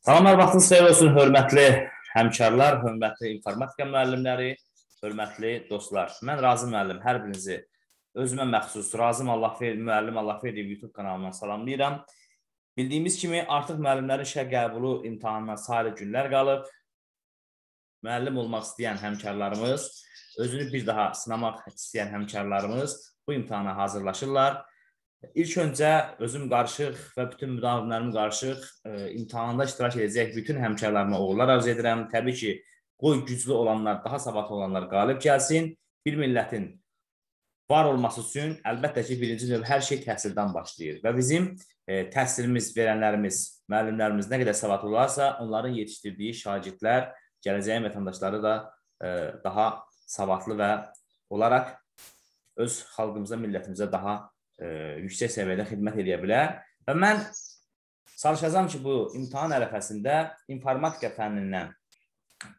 Salamlar, vaxtınız xeyir olsun, hörmətli həmkarlar, hörmətli informatika müəllimləri, hörmətli dostlar. Mən Razım müəllim, hər birinizi özümə məxsus Razım Allahverdi müəllim Allahverdiyev YouTube kanalından salamlayıram. Bildiyimiz kimi artıq müəllimlərin işə qəbulu imtahanına sadəcə günlər qalıb. Müəllim olmaq istəyən həmkarlarımız, özünü bir daha sınamaq istəyən həmkarlarımız bu imtahana hazırlaşırlar. İlk öncə özüm qarışıq və bütün müdavilərim qarışıq e, imtahanda iştirak edəcək bütün həmkarlarıma uğurlar arzu edirəm. Təbii ki, qoy güclü olanlar, daha savadlı olanlar qalib gəlsin. Bir millətin var olması üçün əlbəttə ki, birinci növ hər şey təhsildən başlayır və bizim e, təhsilimiz verənlərimiz, müəllimlərimiz nə qədər savadlı olarsa, onların yetişdirdiyi şagirdlər gələcəyin vətəndaşları da e, daha savadlı və olaraq öz xalqımıza, millətimizə daha E, yüksək səviyyədə xidmət edə bilər. Və mən çalışacağam ki, bu imtahan ərəfəsində informatika fənnindən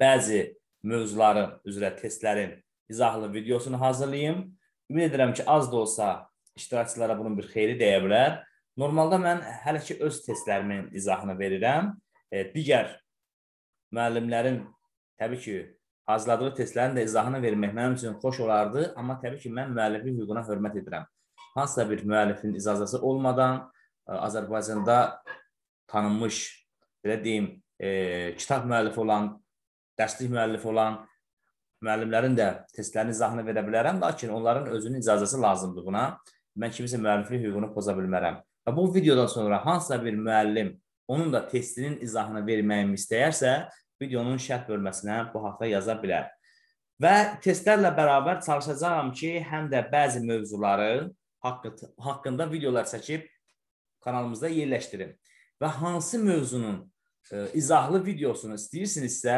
bəzi mövzuların üzrə testlərin izahlı videosunu hazırlayım. Ümid edirəm ki, az da olsa iştirakçılara bunun bir xeyri dəyə bilər. Normalda mən hələ ki öz testlərimin izahını verirəm. E, digər müəllimlərin təbii ki, hazırladığı testlərin də izahını vermək mənim üçün xoş olardı, amma təbii ki, mən müəlliflik hüququna hörmət edirəm hansısa bir müəllifin icazəsi olmadan e, Azərbaycanda tanınmış, belə deyim, e, kitab müəllifi olan, dərslik müəllifi olan müəllimlərin də testlərin izahını verə bilərəm, lakin onların özünün icazəsi lazımdığına mən kimisə müəlliflik hüququnu poza bilmərəm. Və bu videodan sonra hansısa bir müəllim onun da testinin izahını verməyimi istəyərsə, videonun şərh bölməsinə bu haqda yaza bilər. Və testlərlə bərabər çalışacağam ki, həm də bəzi mövzuları haqqı, haqqında videolar çəkib kanalımızda yerləşdirin. Və hansı mövzunun e, izahlı videosunu istəyirsinizsə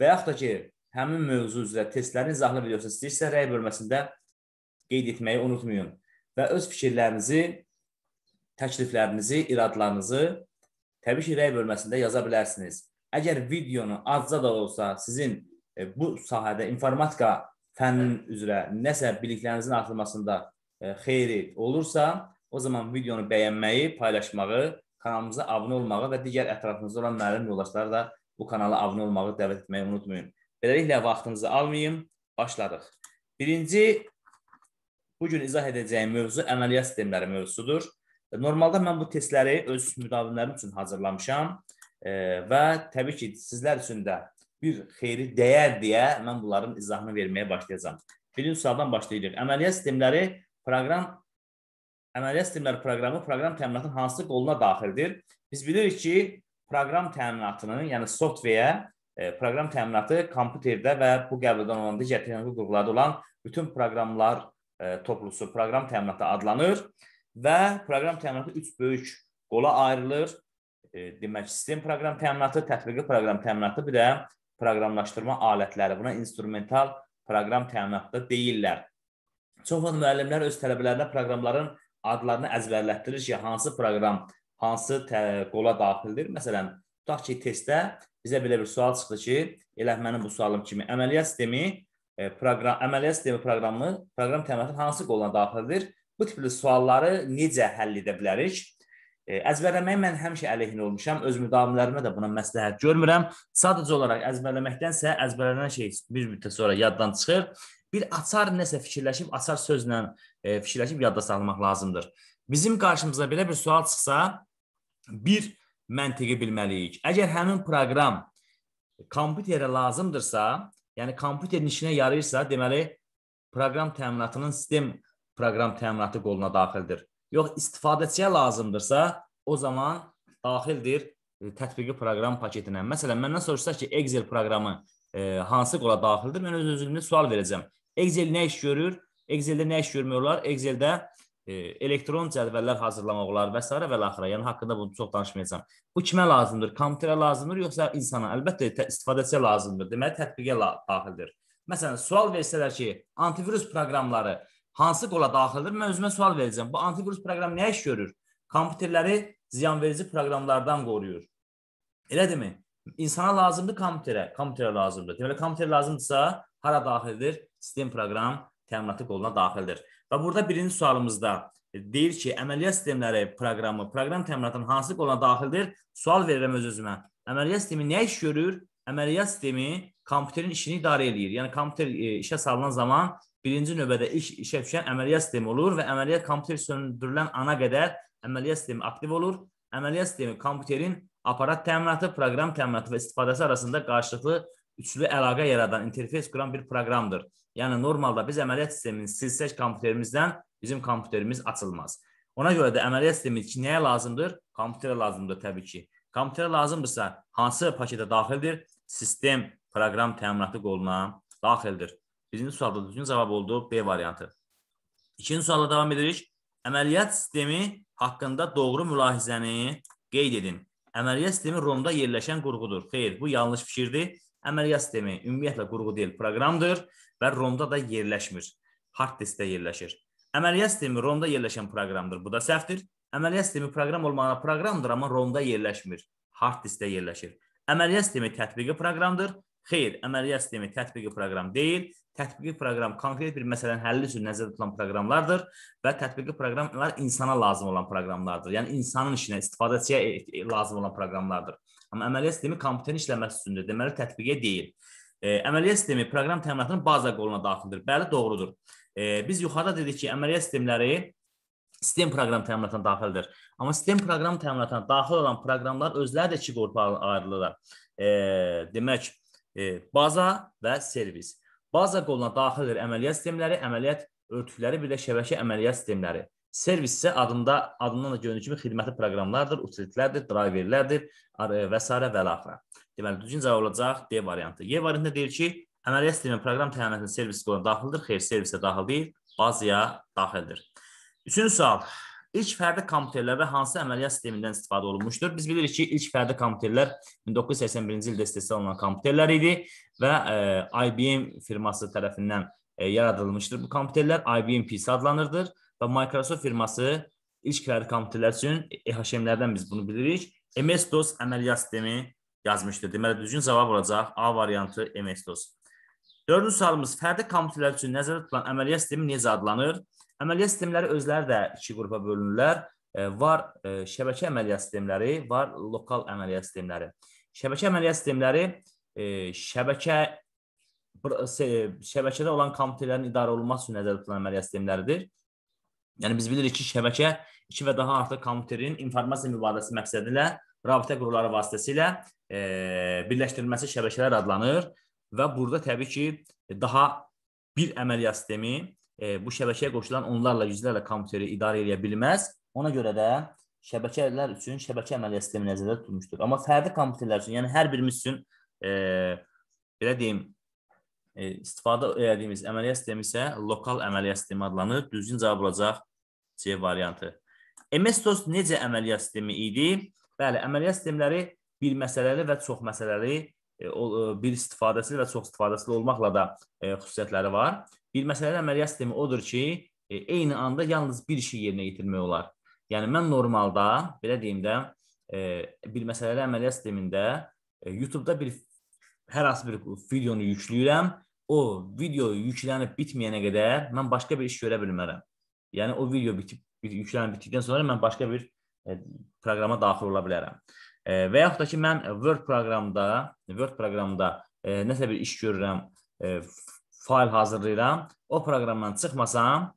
və yaxud da ki, həmin mövzu üzrə testlərin izahlı videosunu istəyirsə, rəy bölməsində qeyd etməyi unutmayın və öz fikirlərinizi, təkliflərinizi, iradlarınızı təbii ki, rəy bölməsində yaza bilərsiniz. Əgər videonu azca da olsa sizin e, bu sahədə informatika fənnin üzrə nəsə biliklərinizin artırmasında E, xeyri olursa, o zaman videonu bəyənməyi, paylaşmağı, kanalımıza abunə olmağı və digər ətrafınızda olan müəllim yoldaşları da bu kanala abunə olmağı dəvət etməyi unutmayın. Beləliklə vaxtınızı almayın, başladıq. Birinci bu gün izah edəcəyim mövzu əməliyyat sistemləri mövzusudur. E, normalda mən bu testləri öz müdavimlərim üçün hazırlamışam e, və təbii ki, sizlər üçün də bir xeyri dəyər deyə mən bunların izahını verməyə başlayacağım. Birinci sualdan başlayırıq. Əməliyyat sistemləri Proqram əməliyyat sistemləri proqramı proqram təminatının hansı qoluna daxildir? Biz bilirik ki, proqram təminatının, yəni software e, proqram təminatı kompüterdə və bu qəbuldan olan digər texniki qurğularda olan bütün proqramlar e, toplusu proqram təminatı adlanır və proqram təminatı 3 böyük qola ayrılır. E, demək, sistem proqram təminatı, tətbiqi proqram təminatı, bir də proqramlaşdırma alətləri. Buna instrumental proqram təminatı da deyirlər. Çox vaxt müəllimlər öz tələbələrinə proqramların adlarını əzbərlətdirir ki, hansı proqram hansı qola daxildir. Məsələn, tutaq ki, testdə bizə belə bir sual çıxdı ki, elə mənim bu sualım kimi əməliyyat sistemi e, proqram əməliyyat sistemi proqramı proqram təminatının hansı qoluna daxildir? Bu tipli sualları necə həll edə bilərik? E, əzbərləməyi mən həmişə əleyhinə olmuşam. Öz müdavimlərimə də buna məsləhət görmürəm. Sadəcə olaraq əzbərləməkdənsə əzbərlənən şey bir müddət sonra yaddan çıxır bir açar nəsə fikirləşib, açar sözlə e, fikirləşib yadda salmaq lazımdır. Bizim qarşımıza belə bir sual çıxsa, bir məntiqi bilməliyik. Əgər həmin proqram kompüterə lazımdırsa, yəni kompüterin işinə yarayırsa, deməli proqram təminatının sistem proqram təminatı qoluna daxildir. Yox, istifadəçiyə lazımdırsa, o zaman daxildir e, tətbiqi proqram paketinə. Məsələn, məndən soruşsa ki, Excel proqramı e, hansı qola daxildir? Mən öz özümə sual verəcəm. Excel nə iş görür? Excel-də nə iş görmüyorlar? Excel-də e, elektron cədvəllər hazırlamaq olar və s. və axıra. Yəni haqqında bunu çox danışmayacağam. Bu kimə lazımdır? Kompüterə lazımdır yoxsa insana? Əlbəttə istifadəçiyə lazımdır. Deməli tətbiqə daxildir. Məsələn, sual versələr ki, antivirus proqramları hansı qola daxildir? Mən özümə sual verəcəm. Bu antivirus proqramı nə iş görür? Kompüterləri ziyanverici proqramlardan qoruyur. Elədimi? İnsana lazımdır kompüterə, kompüterə lazımdır. Deməli kompüter lazımdırsa hara daxildir? sistem proqram təminatı qoluna daxildir. Və burada birinci sualımızda deyir ki, əməliyyat sistemləri proqramı, proqram təminatının hansı qoluna daxildir? Sual verirəm öz-özümə. Əməliyyat sistemi nə iş görür? Əməliyyat sistemi kompüterin işini idarə eləyir. Yəni kompüter e, işə salınan zaman birinci növbədə iş işə düşən əməliyyat sistemi olur və əməliyyat kompüter söndürülən ana qədər əməliyyat sistemi aktiv olur. Əməliyyat sistemi kompüterin aparat təminatı, proqram təminatı və istifadəsi arasında qarşılıqlı üçlü əlaqə yaradan, interfeys quran bir proqramdır. Yəni normalda biz əməliyyat sistemini silsək kompüterimizdən bizim kompüterimiz açılmaz. Ona görə də əməliyyat sistemi nəyə lazımdır? Kompüterə lazımdır təbii ki. Kompüterə lazımdırsa, hansı paketə daxildir? Sistem proqram təminatı qoluna daxildir. Birinci sualda düzgün cavab oldu B variantı. İkinci sualla davam edirik. Əməliyyat sistemi haqqında doğru mülahizəni qeyd edin. Əməliyyat sistemi ROM-da yerləşən qurğudur. Xeyr, bu yanlış fikirdir. Əməliyyat sistemi ümumiyyətlə qurğu deyil, proqramdır və ROM-da da yerləşmir. Hard diskdə yerləşir. Əməliyyat sistemi ROM-da yerləşən proqramdır. Bu da səhvdir. Əməliyyat sistemi proqram olmağına proqramdır, amma ROM-da yerləşmir. Hard diskdə yerləşir. Əməliyyat sistemi tətbiqi proqramdır. Xeyr, əməliyyat sistemi tətbiqi proqram deyil. Tətbiqi proqram konkret bir məsələnin həlli üçün nəzərdə tutulan proqramlardır və tətbiqi proqramlar insana lazım olan proqramlardır. Yəni insanın işinə, istifadəçiyə e, e, lazım olan proqramlardır. Amma əməliyyat sistemi komputerin işləməsi üçündür. Deməli tətbiqə deyil. E, əməliyyat sistemi proqram təminatının baza qoluna daxildir. Bəli, doğrudur. E, biz yuxarıda dedik ki, əməliyyat sistemləri sistem proqram təminatına daxildir. Amma sistem proqram təminatına daxil olan proqramlar özləri də iki qrupa ayrılırlar. E, demək, e, baza və servis. Baza qoluna daxildir əməliyyat sistemləri, əməliyyat örtükləri, bir də şəbəkə əməliyyat sistemləri. Servis isə adında adından da görünür kimi xidməti proqramlardır, utilitlərdir, driverlərdir e, və s. və l. Deməli, düzgün cavab olacaq D variantı. Y variantında deyir ki, əməliyyat sistemi proqram təminatının servis qoluna daxildir. Xeyr, servisə daxil deyil, bazaya daxildir. Üçüncü sual. İlk fərdi kompüterlərdə hansı əməliyyat sistemindən istifadə olunmuşdur? Biz bilirik ki, ilk fərdi kompüterlər 1981-ci ildə istehsal olunan kompüterlər idi və e, IBM firması tərəfindən e, yaradılmışdır. Bu kompüterlər IBM PC adlanırdır və Microsoft firması ilk fərdi kompüterlər üçün EHM-lərdən biz bunu bilirik. MS-DOS əməliyyat sistemi yazmışdı. Deməli, düzgün cavab olacaq A variantı MS-DOS. Dördüncü sualımız fərdi kompüterlər üçün nəzərdə tutulan əməliyyat sistemi necə adlanır? Əməliyyat sistemləri özləri də iki qrupa bölünürlər. E, var e, şəbəkə əməliyyat sistemləri, var lokal əməliyyat sistemləri. Şəbəkə əməliyyat sistemləri e, şəbəkə şəbəkədə olan kompüterlərin idarə olunması üçün nəzərdə tutulan əməliyyat sistemləridir. Yəni biz bilirik ki, şəbəkə 2 və daha artıq kompüterin informasiya mübadiləsi məqsədilə rabitə qurumları vasitəsilə E, birləşdirilməsi şəbəkələr adlanır və burada təbii ki, daha bir əməliyyat sistemi e, bu şəbəkəyə qoşulan onlarla yüzlərlə kompüteri idarə edə bilməz. Ona görə də şəbəkələr üçün şəbəkə əməliyyat sistemi nəzərdə tutulmuşdur. Amma fərdi kompüterlər üçün, yəni hər birimiz üçün e, belə deyim, e, istifadə etdiyimiz əməliyyat sistemi isə lokal əməliyyat sistemi adlanır. Düzgün cavab olacaq C variantı. MS-DOS necə əməliyyat sistemi idi? Bəli, əməliyyat sistemləri bir məsələli və çox məsələli e, e, bir istifadəsi və çox istifadəsi olmaqla da e, xüsusiyyətləri var. Bir məsələli əməliyyat sistemi odur ki, eyni anda yalnız bir işi yerinə yetirmək olar. Yəni mən normalda belə deyim də bir məsələli əməliyyat sistemində YouTube-da bir hər hansı bir videonu yükləyirəm. O video yüklənib bitməyənə qədər mən başqa bir iş görə bilmərəm. Yəni o video bitib yüklənib bitdikdən sonra mən başqa bir proqrama daxil ola bilərəm. E, və yaxud da ki, mən Word proqramda, Word proqramda e, nəsə bir iş görürəm, e, fail hazırlayıram. O proqramdan çıxmasam,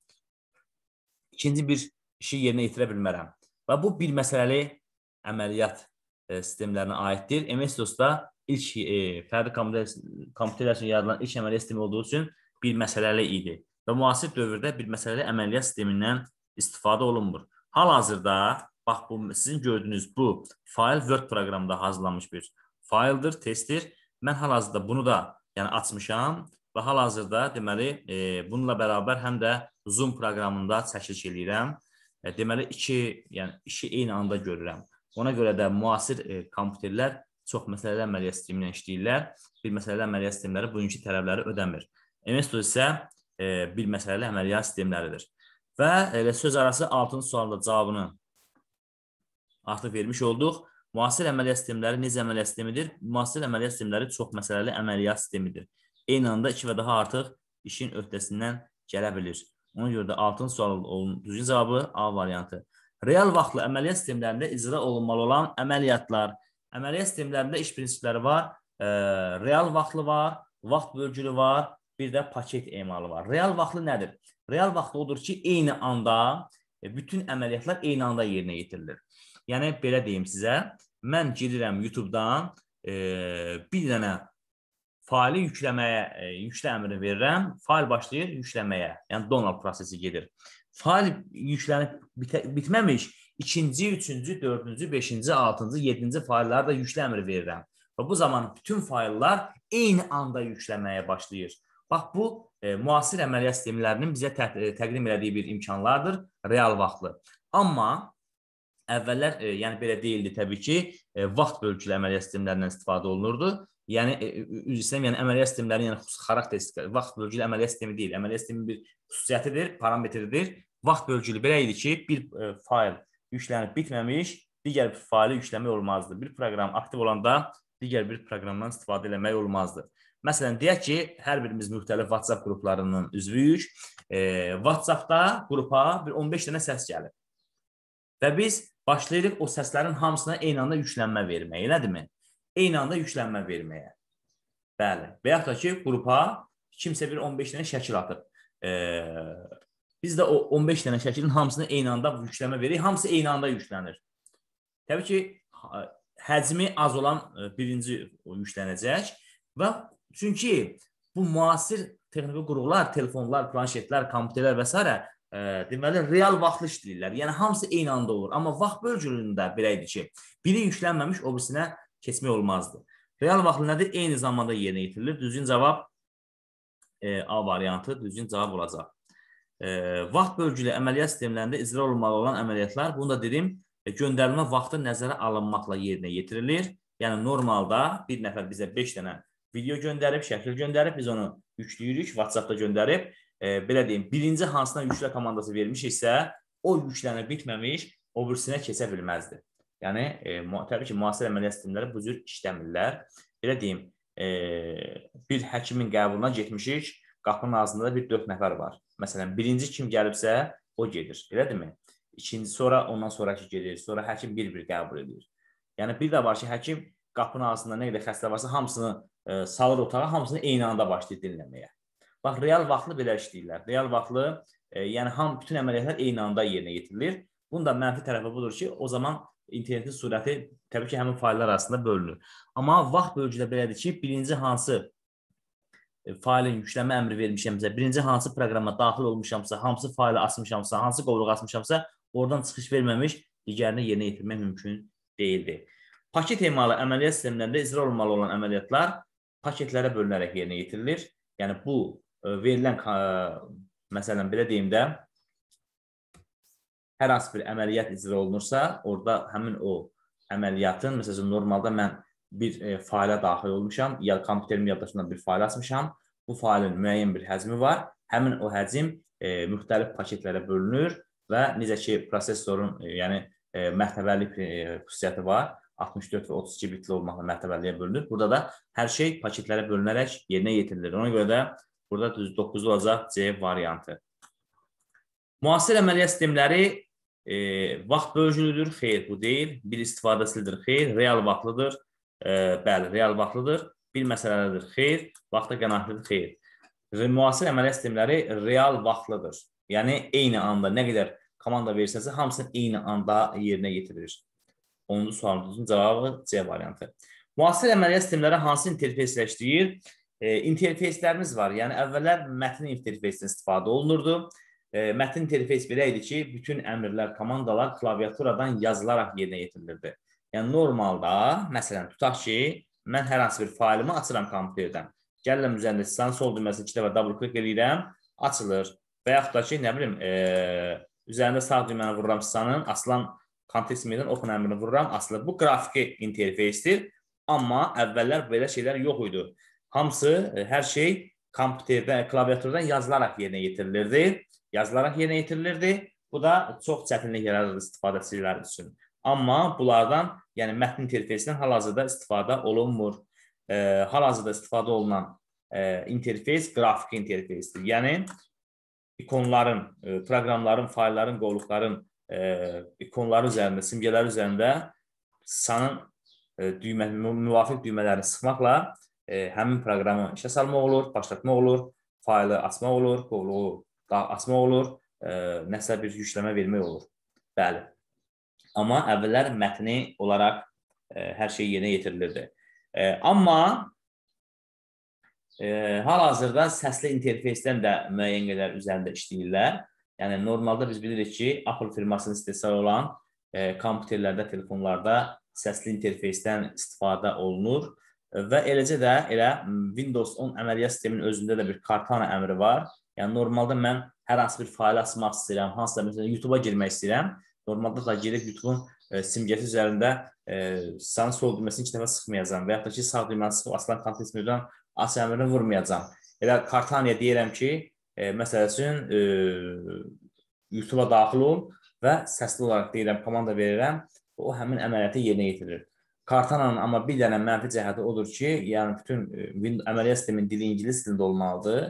ikinci bir işi yerinə yetirə bilmərəm. Və bu bir məsələli əməliyyat sistemlərinə aiddir. MS-DOS-da ilk e, fərdi kompüterlər üçün yaradılan ilk əməliyyat sistemi olduğu üçün bir məsələli idi və müasir dövrdə bir məsələli əməliyyat sistemindən istifadə olunmur. Hal-hazırda Bax bu sizin gördüyünüz bu fail Word proqramında hazırlanmış bir fayldır, testdir. Mən hal-hazırda bunu da yəni açmışam və hal-hazırda deməli e, bununla bərabər həm də Zoom proqramında çəkiliş eləyirəm. E, deməli iki, yəni işi eyni anda görürəm. Ona görə də müasir e, kompüterlər çox məsələlər əməliyyat sistemi ilə işləyirlər. Bir məsələlər əməliyyat sistemləri bugünkü tələbləri ödəmir. Investor isə e, bir məsələlər əməliyyat sistemləridir. Və elə söz arası 6-cı sualda cavabını artıq vermiş olduq. Müasir əməliyyat sistemləri necə əməliyyat sistemidir? Müasir əməliyyat sistemləri çox məsələli əməliyyat sistemidir. Eyni anda 2 və daha artıq işin öhdəsindən gələ bilir. Ona görə də altın sualı olun. Düzgün cavabı A variantı. Real vaxtlı əməliyyat sistemlərində icra olunmalı olan əməliyyatlar. Əməliyyat sistemlərində iş prinsipləri var. E, real vaxtlı var, vaxt bölgülü var, bir də paket emalı var. Real vaxtlı nədir? Real vaxtlı odur ki, eyni anda E, bütün əməliyyatlar eyni anda yerinə yetirilir. Yəni belə deyim sizə, mən girirəm YouTube-dan e, bir dənə faylı yükləməyə, e, yüklə əmri verirəm, fayl başlayır yükləməyə. Yəni download prosesi gedir. Fayl yüklənib bitə, bitməmiş ikinci, üçüncü, dördüncü, beşinci, altıncı, yedinci faylları da yüklə əmri verirəm. Və bu zaman bütün fayllar eyni anda yükləməyə başlayır. Bax bu e, müasir əməliyyat sistemlərinin bizə tə e, təqdim elədiyi bir imkanlardır real vaxtlı. Amma əvvəllər e, yəni belə deyildi təbii ki, e, vaxt bölgülü əməliyyat sistemlərindən istifadə olunurdu. Yəni e, üzr istəyirəm, yəni əməliyyat sistemləri, yəni xüsusi xarakteristik vaxt bölgülü əməliyyat sistemi deyil. Əməliyyat sistemi bir xüsusiyyətidir, parametridir. Vaxt bölgülü belə idi ki, bir e, fail yüklənib bitməmiş, digər bir faylı yükləmək olmazdı. Bir proqram aktiv olanda digər bir proqramdan istifadə eləmək olmazdı. Məsələn, deyək ki, hər birimiz müxtəlif WhatsApp qruplarının üzvüyük. E, WhatsApp-da qrupa bir 15 dənə səs gəlir. Və biz başlayırıq o səslərin hamısına eyni anda yüklənmə verməyə, elədimi? Eyni anda yüklənmə verməyə. Bəli. Və yaxud da ki, qrupa kimsə bir 15 dənə şəkil atıb. E, biz də o 15 dənə şəklin hamısını eyni anda yüklənmə veririk. Hamısı eyni anda yüklənir. Təbii ki, həcmi az olan e, birinci yüklənəcək və Çünki bu müasir texniki qurğular, telefonlar, planşetlər, kompüterlər və s. Ə, e, deməli real vaxtlı işləyirlər. Yəni hamısı eyni anda olur. Amma vaxt bölgülüyündə belə idi ki, biri yüklənməmiş o birisinə keçmək olmazdı. Real vaxtlı nədir? Eyni zamanda yerinə yetirilir. Düzgün cavab e, A variantı düzgün cavab olacaq. E, vaxt bölgülü əməliyyat sistemlərində icra olunmalı olan əməliyyatlar, bunu da dedim, e, göndərilmə vaxtı nəzərə alınmaqla yerinə yetirilir. Yəni normalda bir nəfər bizə 5 dənə video göndərib, şəkil göndərib, biz onu yükləyirik, WhatsApp-da göndərib. E, belə deyim, birinci hansına yüklə komandası vermişiksə, o yüklənə bitməmiş o birisinə keçə bilməzdi. Yəni e, təbii ki, müasir əməliyyat sistemləri bu cür işləmirlər. Belə deyim, e, bir həkimin qəbuluna getmişik, qapının ağzında da bir 4 nəfər var. Məsələn, birinci kim gəlibsə, o gedir. Elədimi? İkinci sonra ondan sonrakı gedir. Sonra həkim bir-bir qəbul edir. Yəni bir də var ki, həkim qapının ağzında nə qədər xəstə varsa hamısını ə, e, salır otağa, hamısını eyni anda başlayır dinləməyə. Bax, real vaxtlı belə işləyirlər. Real vaxtlı, ə, e, yəni ham bütün əməliyyatlar eyni anda yerinə yetirilir. Bunun da mənfi tərəfi budur ki, o zaman internetin sürəti təbii ki, həmin fayllar arasında bölünür. Amma vaxt bölgü də belədir ki, birinci hansı e, faylin yükləmə əmri vermişəmsə, birinci hansı proqrama daxil olmuşamsa, hansı faylı açmışamsa, hansı qovluğu açmışamsa, oradan çıxış verməmiş digərini yerinə yetirmək mümkün deyildi. Paket emalı əməliyyat sistemlərində icra olunmalı olan əməliyyatlar paketlərə bölünərək yerinə yetirilir. Yəni bu e, verilən e, məsələn belə deyim də hər hansı bir əməliyyat icra olunursa, orada həmin o əməliyyatın məsələn normalda mən bir e, fayla daxil olmuşam, ya kompüterimin yaddaşından bir fayl açmışam. Bu faylın müəyyən bir həcmi var. Həmin o həcm müxtəlif paketlərə bölünür və necə ki prosesorun yəni mərtəbəli xüsusiyyəti var 64 və 32 bitli olmaqla mərtəbəliyə bölünür. Burada da hər şey paketlərə bölünərək yerinə yetirilir. Ona görə də burada düz 9 olacaq C variantı. Müasir əməliyyat sistemləri e, vaxt bölgülüdür. Xeyr, bu deyil. Bir istifadəsilidir. Xeyr, real vaxtlıdır. E, bəli, real vaxtlıdır. Bir məsələdir. Xeyr, vaxta qənaətlidir. Xeyr. Müasir əməliyyat sistemləri real vaxtlıdır. Yəni eyni anda nə qədər komanda versəsə hamısını eyni anda yerinə yetirilir. Onun sualımızın cavabı C variantı. Müasir əməliyyat sistemləri hansı interfeysləşdirir? E, interfeyslərimiz var. Yəni əvvəllər mətn interfeysindən istifadə olunurdu. E, mətn interfeys belə idi ki, bütün əmrlər, komandalar klaviaturadan yazılaraq yerinə yetirilirdi. Yəni normalda, məsələn, tutaq ki, mən hər hansı bir faylımı açıram kompüterdən. Gəlirəm üzərində sağ sol düyməsini 2 dəfə double click eləyirəm, açılır. Və yaxud da ki, nə bilim, e, üzərində sağ düyməni vururam, sanın açılan Kontekst menyudan open əmrini vururam, asılır. Bu qrafiki interfeysdir. Amma əvvəllər belə şeylər yox idi. Hamısı, e, hər şey kompüterdə, klaviaturadan yazılaraq yerinə yetirilirdi. Yazılaraq yerinə yetirilirdi. Bu da çox çətinlik yaradırdı istifadəçilər üçün. Amma bunlardan, yəni mətn interfeysindən hal-hazırda istifadə olunmur. E, hal-hazırda istifadə olunan e, interfeys qrafik interfeysdir. Yəni ikonların, e, proqramların, faylların, qovluqların e, ikonlar üzərində, simgelər üzərində sanın e, düymə, müvafiq düymələrini sıxmaqla e, həmin proqramı işə salmaq olur, başlatmaq olur, faylı açmaq olur, qovluğu açmaq olur, e, nəsə bir yükləmə vermək olur. Bəli. Amma əvvəllər mətni olaraq e, hər şey yerinə yetirilirdi. E, amma e, hal-hazırda səsli interfeysdən də müəyyən qədər üzərində işləyirlər. Yəni normalda biz bilirik ki, Apple firmasının istehsal olan e, kompüterlərdə, telefonlarda səsli interfeysdən istifadə olunur və eləcə də elə Windows 10 əməliyyat sisteminin özündə də bir Cortana əmri var. Yəni normalda mən hər hansı bir fayl açmaq istəyirəm, hansısa məsələn YouTube-a girmək istəyirəm, normalda da gedib YouTube-un e, simgəsi üzərində e, sağ sol düyməsini iki dəfə sıxmayacam və yaxud da ki, sağ düyməni sıxıb açılan kontekst menyudan AC əmrini vurmayacam. Elə Cortana-ya deyirəm ki, e, məsəl üçün e, YouTube-a daxil ol və səsli olaraq deyirəm, komanda verirəm, o həmin əməliyyatı yerinə yetirir. Kartananın amma bir dənə mənfi cəhəti odur ki, yəni bütün əməliyyat sistemin dili ingilis dilində olmalıdır.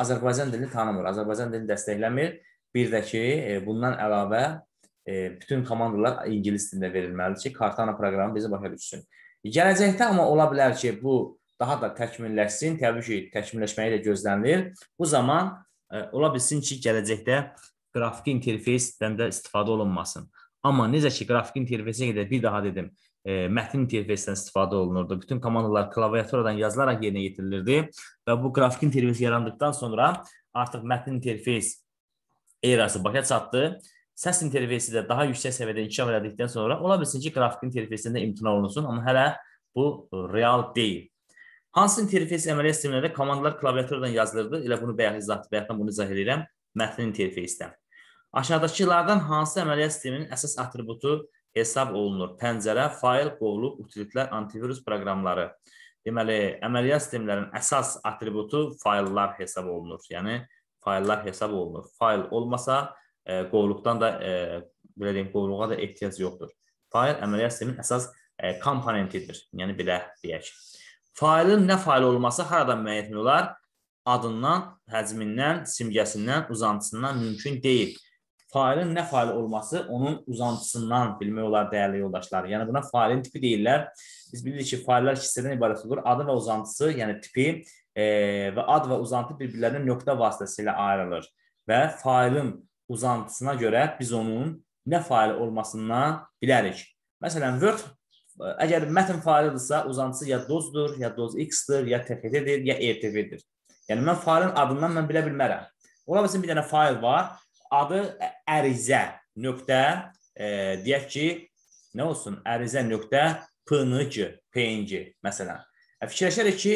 Azərbaycan dilini tanımır, Azərbaycan dilini dəstəkləmir. Bir də ki, bundan əlavə bütün komandalar ingilis dilində verilməlidir ki, Kartana proqramı bizi başa düşsün. Gələcəkdə amma ola bilər ki, bu daha da təkmilləşsin. Təbii ki, təkmilləşməyi də gözlənilir. Bu zaman Ola bilsin ki, gələcəkdə qrafiki interfeysdən də istifadə olunmasın. Amma necə ki, qrafiki interfeysə qədər bir daha dedim, e, mətn interfeysdən istifadə olunurdu. Bütün komandalar klaviaturadan yazılaraq yerinə yetirilirdi və bu qrafiki interfeys yarandıqdan sonra artıq mətn interfeys erası başa çatdı. Səs interfeysi də daha yüksək səviyyədə inkişaf elədikdən sonra ola bilsin ki, qrafiki interfeysdən də imtina olunsun, amma hələ bu real deyil. Hansı interfeys əməliyyat sistemlərində komandalar klaviaturadan yazılırdı? Elə bunu bayaq izah bayaqdan bunu izah edirəm. Mətn interfeysdən. Aşağıdakılardan hansı əməliyyat sisteminin əsas atributu hesab olunur? Pəncərə, fayl, qovluq, utilitlər, antivirus proqramları. Deməli, əməliyyat sistemlərinin əsas atributu fayllar hesab olunur. Yəni fayllar hesab olunur. Fayl olmasa e, qovluqdan da e, belə deyim, qovluğa da ehtiyac yoxdur. Fayl əməliyyat sisteminin əsas e, komponentidir. Yəni belə deyək. Failin nə fail olması haradan müəyyən etmək olar? Adından, həcmindən, simgəsindən, uzantısından mümkün deyil. Failin nə fail olması onun uzantısından bilmək olar dəyərli yoldaşlar. Yəni buna failin tipi deyirlər. Biz bilirik ki, faillər hissədən ibarət olur. Adı və uzantısı, yəni tipi e, və ad və uzantı bir-birlərindən nöqtə vasitəsilə ayrılır və failin uzantısına görə biz onun nə fail olmasından bilərik. Məsələn, Word əgər mətn failidirsə, uzantısı ya dozdur, ya doz x-dir, ya TFT-dir, ya ERTV-dir. Yəni mən failin adından mən bilə bilmərəm. Ola bilsin bir dənə fail var, adı ərizə nöqtə e, deyək ki, nə olsun? Ərizə nöqtə PNG, PNG məsələn. E, Fikirləşərik ki,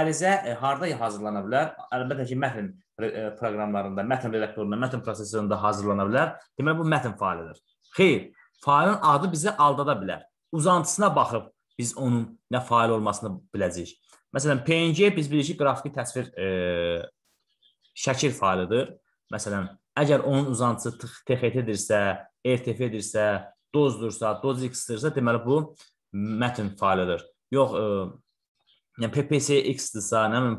ərizə e, harda hazırlana bilər? Əlbəttə ki, mətn e, proqramlarında, mətn redaktorunda, mətn prosesorunda hazırlana bilər. Deməli bu mətn failidir. Xeyr, failin adı bizi aldada bilər uzantısına baxıb biz onun nə fail olmasını biləcəyik. Məsələn, PNG biz bilirik ki, qrafiki təsvir e, şəkil faylıdır. Məsələn, əgər onun uzantısı TXT-dirsə, RTF-dirsə, e dozdursa, dozx-dirsə, deməli bu mətn faylıdır. Yox, e, yəni PPC-x-dirsə, nə bilim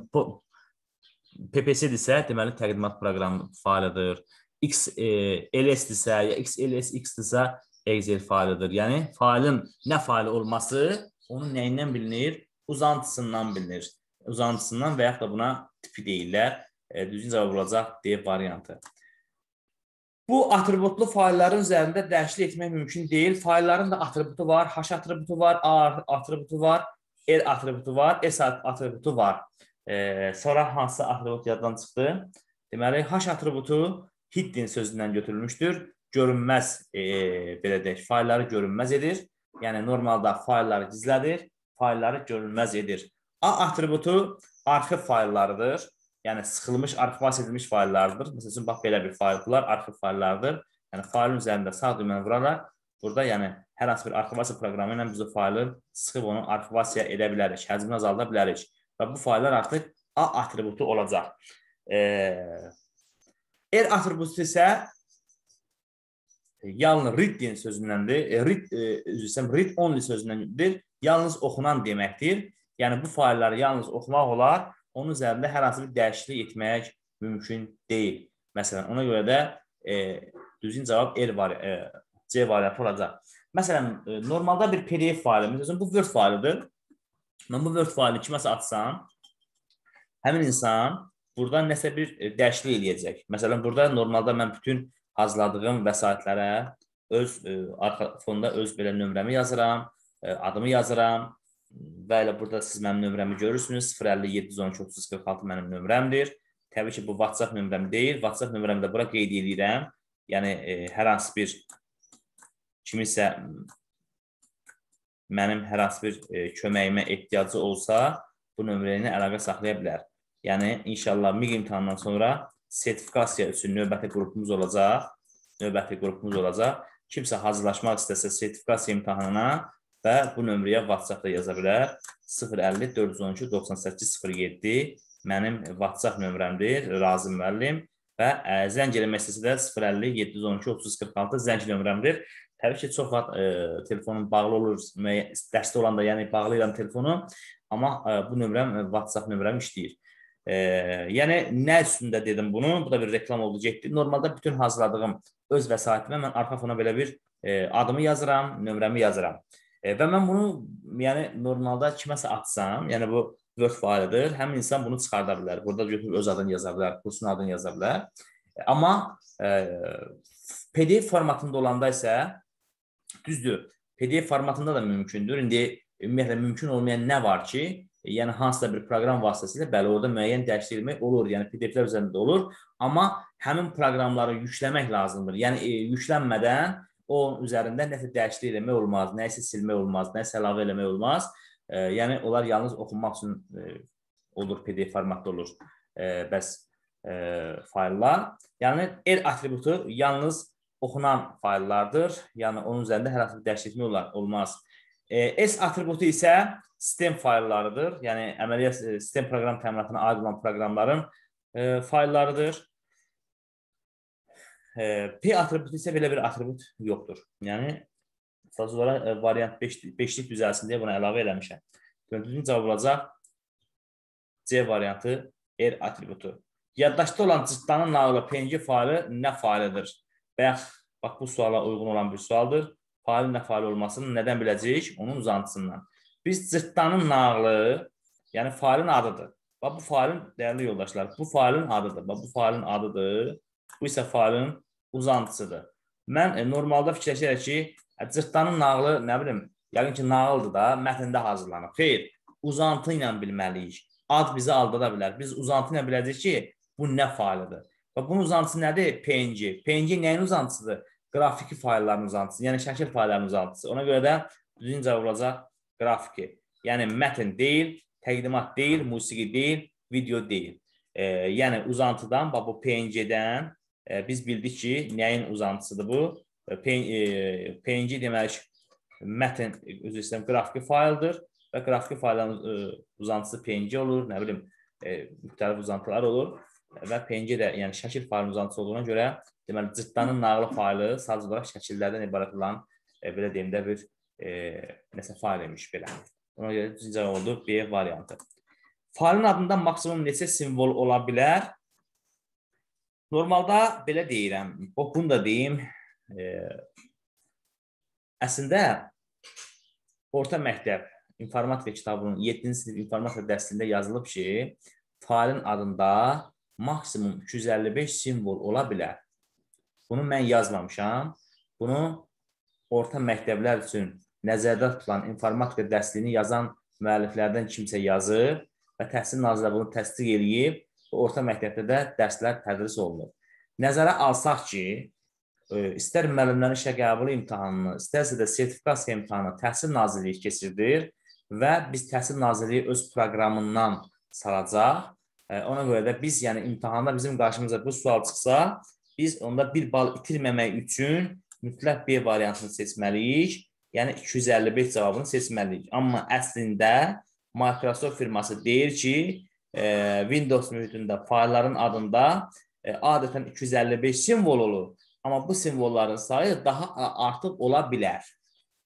PPC-dirsə, deməli təqdimat proqramı faylıdır. X e, LS-dirsə ya XLS-X-dirsə, Excel faylıdır. Yəni faylın nə faylı olması onun nəyindən bilinir? Uzantısından bilinir. Uzantısından və yaxud da buna tipi deyirlər. E, düzgün cavab olacaq D variantı. Bu atributlu faylların üzərində dəyişiklik etmək mümkün deyil. Faylların da atributu var, h atributu var, a atributu var, r atributu var, s atributu var. E, sonra hansı atribut yaddan çıxdı? Deməli h atributu hidden sözündən götürülmüşdür görünməz, e, belə deyək, faylları görünməz edir. Yəni normalda faylları gizlədir, faylları görünməz edir. A atributu arxiv fayllarıdır. Yəni sıxılmış, arxivasiya edilmiş fayllardır. Məsəl üçün bax belə bir fayl, bunlar arxiv fayllardır. Yəni faylın üzərində sağ düyməni vuraraq burada yəni hər hansı bir arxivasiya proqramı ilə biz o faylı sıxıb onu arxivasiya edə bilərik, həcmini azalda bilərik və bu fayllar artıq A atributu olacaq. E, R atributu isə E, yalnız read deyən sözündəndir. E, read e, üzr istəyirəm, read only sözündəndir. Yalnız oxunan deməkdir. Yəni bu failləri yalnız oxumaq olar. Onun üzərində hər hansı bir dəyişiklik etmək mümkün deyil. Məsələn, ona görə də e, düzgün cavab R var, e, C variantı olacaq. Məsələn, e, normalda bir PDF faylı, məsələn, bu Word faylıdır. Mən bu Word faylını kiməsə atsam, həmin insan burdan nəsə bir e, dəyişiklik eləyəcək. Məsələn, burada normalda mən bütün hazırladığım vəsaitlərə öz ə, e, arxa fonda öz belə nömrəmi yazıram, ə, e, adımı yazıram və elə burada siz mənim nömrəmi görürsünüz. 050 712 3046 mənim nömrəmdir. Təbii ki, bu WhatsApp nömrəm deyil. WhatsApp nömrəmi də bura qeyd edirəm. Yəni ə, e, hər hansı bir kimisə mənim hər hansı bir ə, köməyimə ehtiyacı olsa, bu nömrə ilə əlaqə saxlaya bilər. Yəni inşallah MİQ imtahanından sonra sertifikasiya üçün növbəti qrupumuz olacaq. Növbəti qrupumuz olacaq. Kimsə hazırlaşmaq istəsə sertifikasiya imtahanına və bu nömrəyə WhatsApp-da yaza bilər. 050 412 98 07 mənim WhatsApp nömrəmdir, Razı müəllim və e, zəng eləmək istəsə də 050 712 3046 zəng nömrəmdir. Təbii ki, çox vaxt e, telefonum bağlı olur. Dərsdə olanda, yəni bağlayıram telefonu, amma e, bu nömrəm e, WhatsApp nömrəm işləyir. E, yəni nə üstündə dedim bunu? Bu da bir reklam oldu getdi. Normalda bütün hazırladığım öz vəsaitimə mən arxa fona belə bir e, adımı yazıram, nömrəmi yazıram. E, və mən bunu yəni normalda kiməsə atsam, yəni bu Word faylıdır. Həmin insan bunu çıxarda bilər. Burada götürüb öz adını yaza bilər, kursun adını yaza bilər. E, amma e, PDF formatında olanda isə düzdür, PDF formatında da mümkündür. İndi ümumiyyətlə mümkün olmayan nə var ki, yəni hansısa bir proqram vasitəsilə bəli orada müəyyən dəyişdirilmək olur, yəni PDF-lər üzərində olur, amma həmin proqramları yükləmək lazımdır. Yəni e, yüklənmədən o üzərində nəsə dəyişiklik eləmək olmaz, nəyisə silmək olmaz, nəyisə əlavə eləmək olmaz. E, yəni onlar yalnız oxunmaq üçün e, olur PDF formatda olur. E, bəs e, fayllar, yəni el atributu yalnız oxunan fayllardır. Yəni onun üzərində hər hansı bir dəyişiklik olar, olmaz. E, S atributu isə sistem fayllarıdır. Yəni əməliyyat e, sistem proqram təminatına aid olan proqramların e, fayllarıdır. E, P atributu isə belə bir atribut yoxdur. Yəni sadəcə olaraq e, variant 5 beş, 5-lik düzəlsin buna əlavə eləmişəm. Gördüyünüz cavab olacaq C variantı R atributu. Yaddaşda olan cırtdanın nağılı PNG faylı nə faylıdır? Bayaq bax bu suala uyğun olan bir sualdır fail nəfail olmasını nədən biləcəyik? Onun uzantısından. Biz cırtdanın nağlı, yəni failin adıdır. Və bu failin, dəyərli yoldaşlar, bu failin adıdır. Və bu failin adıdır. Bu isə failin uzantısıdır. Mən e, normalda fikirləşirəm ki, cırtdanın nağlı, nə bilim, yəqin ki, nağıldır da, mətndə hazırlanıb. Xeyr, uzantı ilə bilməliyik. Ad bizi aldada bilər. Biz uzantı ilə biləcəyik ki, bu nə failidir. Və bunun uzantısı nədir? PNG. PNG nəyin uzantısıdır? qrafiki faylların uzantısı, yəni şəkil fayllarının uzantısı. Ona görə də düzgün cavab olacaq qrafiki. Yəni mətn deyil, təqdimat deyil, musiqi deyil, video deyil. E, yəni uzantıdan, bax bu PNG-dən e, biz bildik ki, nəyin uzantısıdır bu? E, PNG e, deməli mətn üzr istəyirəm qrafiki fayldır və qrafiki faylın e, uzantısı PNG olur, nə bilim, e, müxtəlif uzantılar olur və PNG də, yəni şəkil faylının uzantısı olduğuna görə, deməli cırtdanın nağılı faylı sadəcə olaraq şəkillərdən ibarət olan e, belə deyim də bir e, nəsə fayl imiş belə. Ona görə düz cavab oldu B variantı. Faylın adında maksimum neçə simvol ola bilər? Normalda belə deyirəm, bax bunu da deyim. E, əslində orta məktəb informatika kitabının 7-ci sinif informatika dərsində yazılıb ki, failin adında maksimum 255 simvol ola bilər. Bunu mən yazmamışam. Bunu orta məktəblər üçün nəzərdə tutulan informatika dərsliyini yazan müəlliflərdən kimsə yazıb və Təhsil Nazirliyi bunu təsdiq eləyib və orta məktəbdə də dərslər tədris olunur. Nəzərə alsaq ki, e, istər müəllimlərin işə qəbul imtahanını, istərsə də sertifikasiya imtahanını Təhsil Nazirliyi keçirdir və biz Təhsil Nazirliyi öz proqramından saracaq Ona görə də biz yəni imtahanda bizim qarşımıza bu sual çıxsa, biz onda bir bal itirməmək üçün mütləq B variantını seçməliyik. Yəni 255 cavabını seçməliyik. Amma əslində Microsoft firması deyir ki, e, Windows mühitində faylların adında e, adətən 255 simvol olur. Amma bu simvolların sayı daha artıq ola bilər.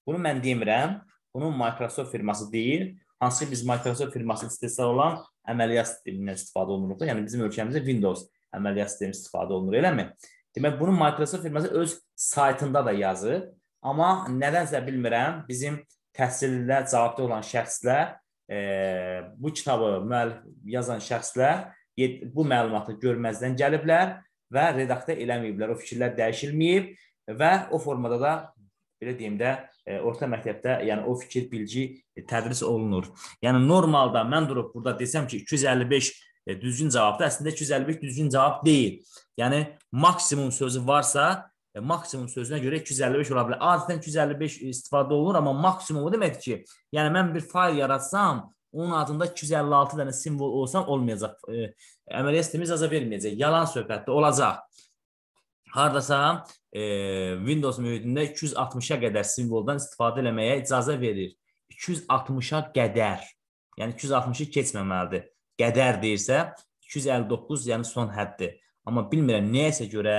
Bunu mən demirəm. Bunu Microsoft firması deyir. Hansı ki, biz Microsoft firması istehsal olan əməliyyat sistemindən istifadə olunurdu. Yəni bizim ölkəmizdə Windows əməliyyat sistemi istifadə olunur, eləmi? Demək, bunu Microsoft firması öz saytında da yazır. Amma nədənsə bilmirəm, bizim təhsildə cavabdeh olan şəxslər, e, bu kitabı müəllif yazan şəxslər bu məlumatı görməzdən gəliblər və redaktə eləməyiblər. O fikirlər dəyişilməyib və o formada da belə deyim də, e, orta məktəbdə, yəni o fikir bilgi e, tədris olunur. Yəni normalda mən durub burada desəm ki, 255 e, düzgün cavabdır. Əslində 255 düzgün cavab deyil. Yəni maksimum sözü varsa, maksimum sözünə görə 255 ola bilər. Adətən 255 istifadə olunur, amma maksimum o deməkdir ki, yəni mən bir fayl yaratsam, onun adında 256 dənə simvol olsam olmayacaq. Əməliyyat sistemimiz aza verməyəcək. Yalan söhbətdə olacaq hardasa e, Windows mühitində 260-a qədər simvoldan istifadə eləməyə icazə verir. 260-a qədər. Yəni 260-ı keçməməlidir. Qədər deyirsə 259, yəni son həddir. Amma bilmirəm nəyəsə görə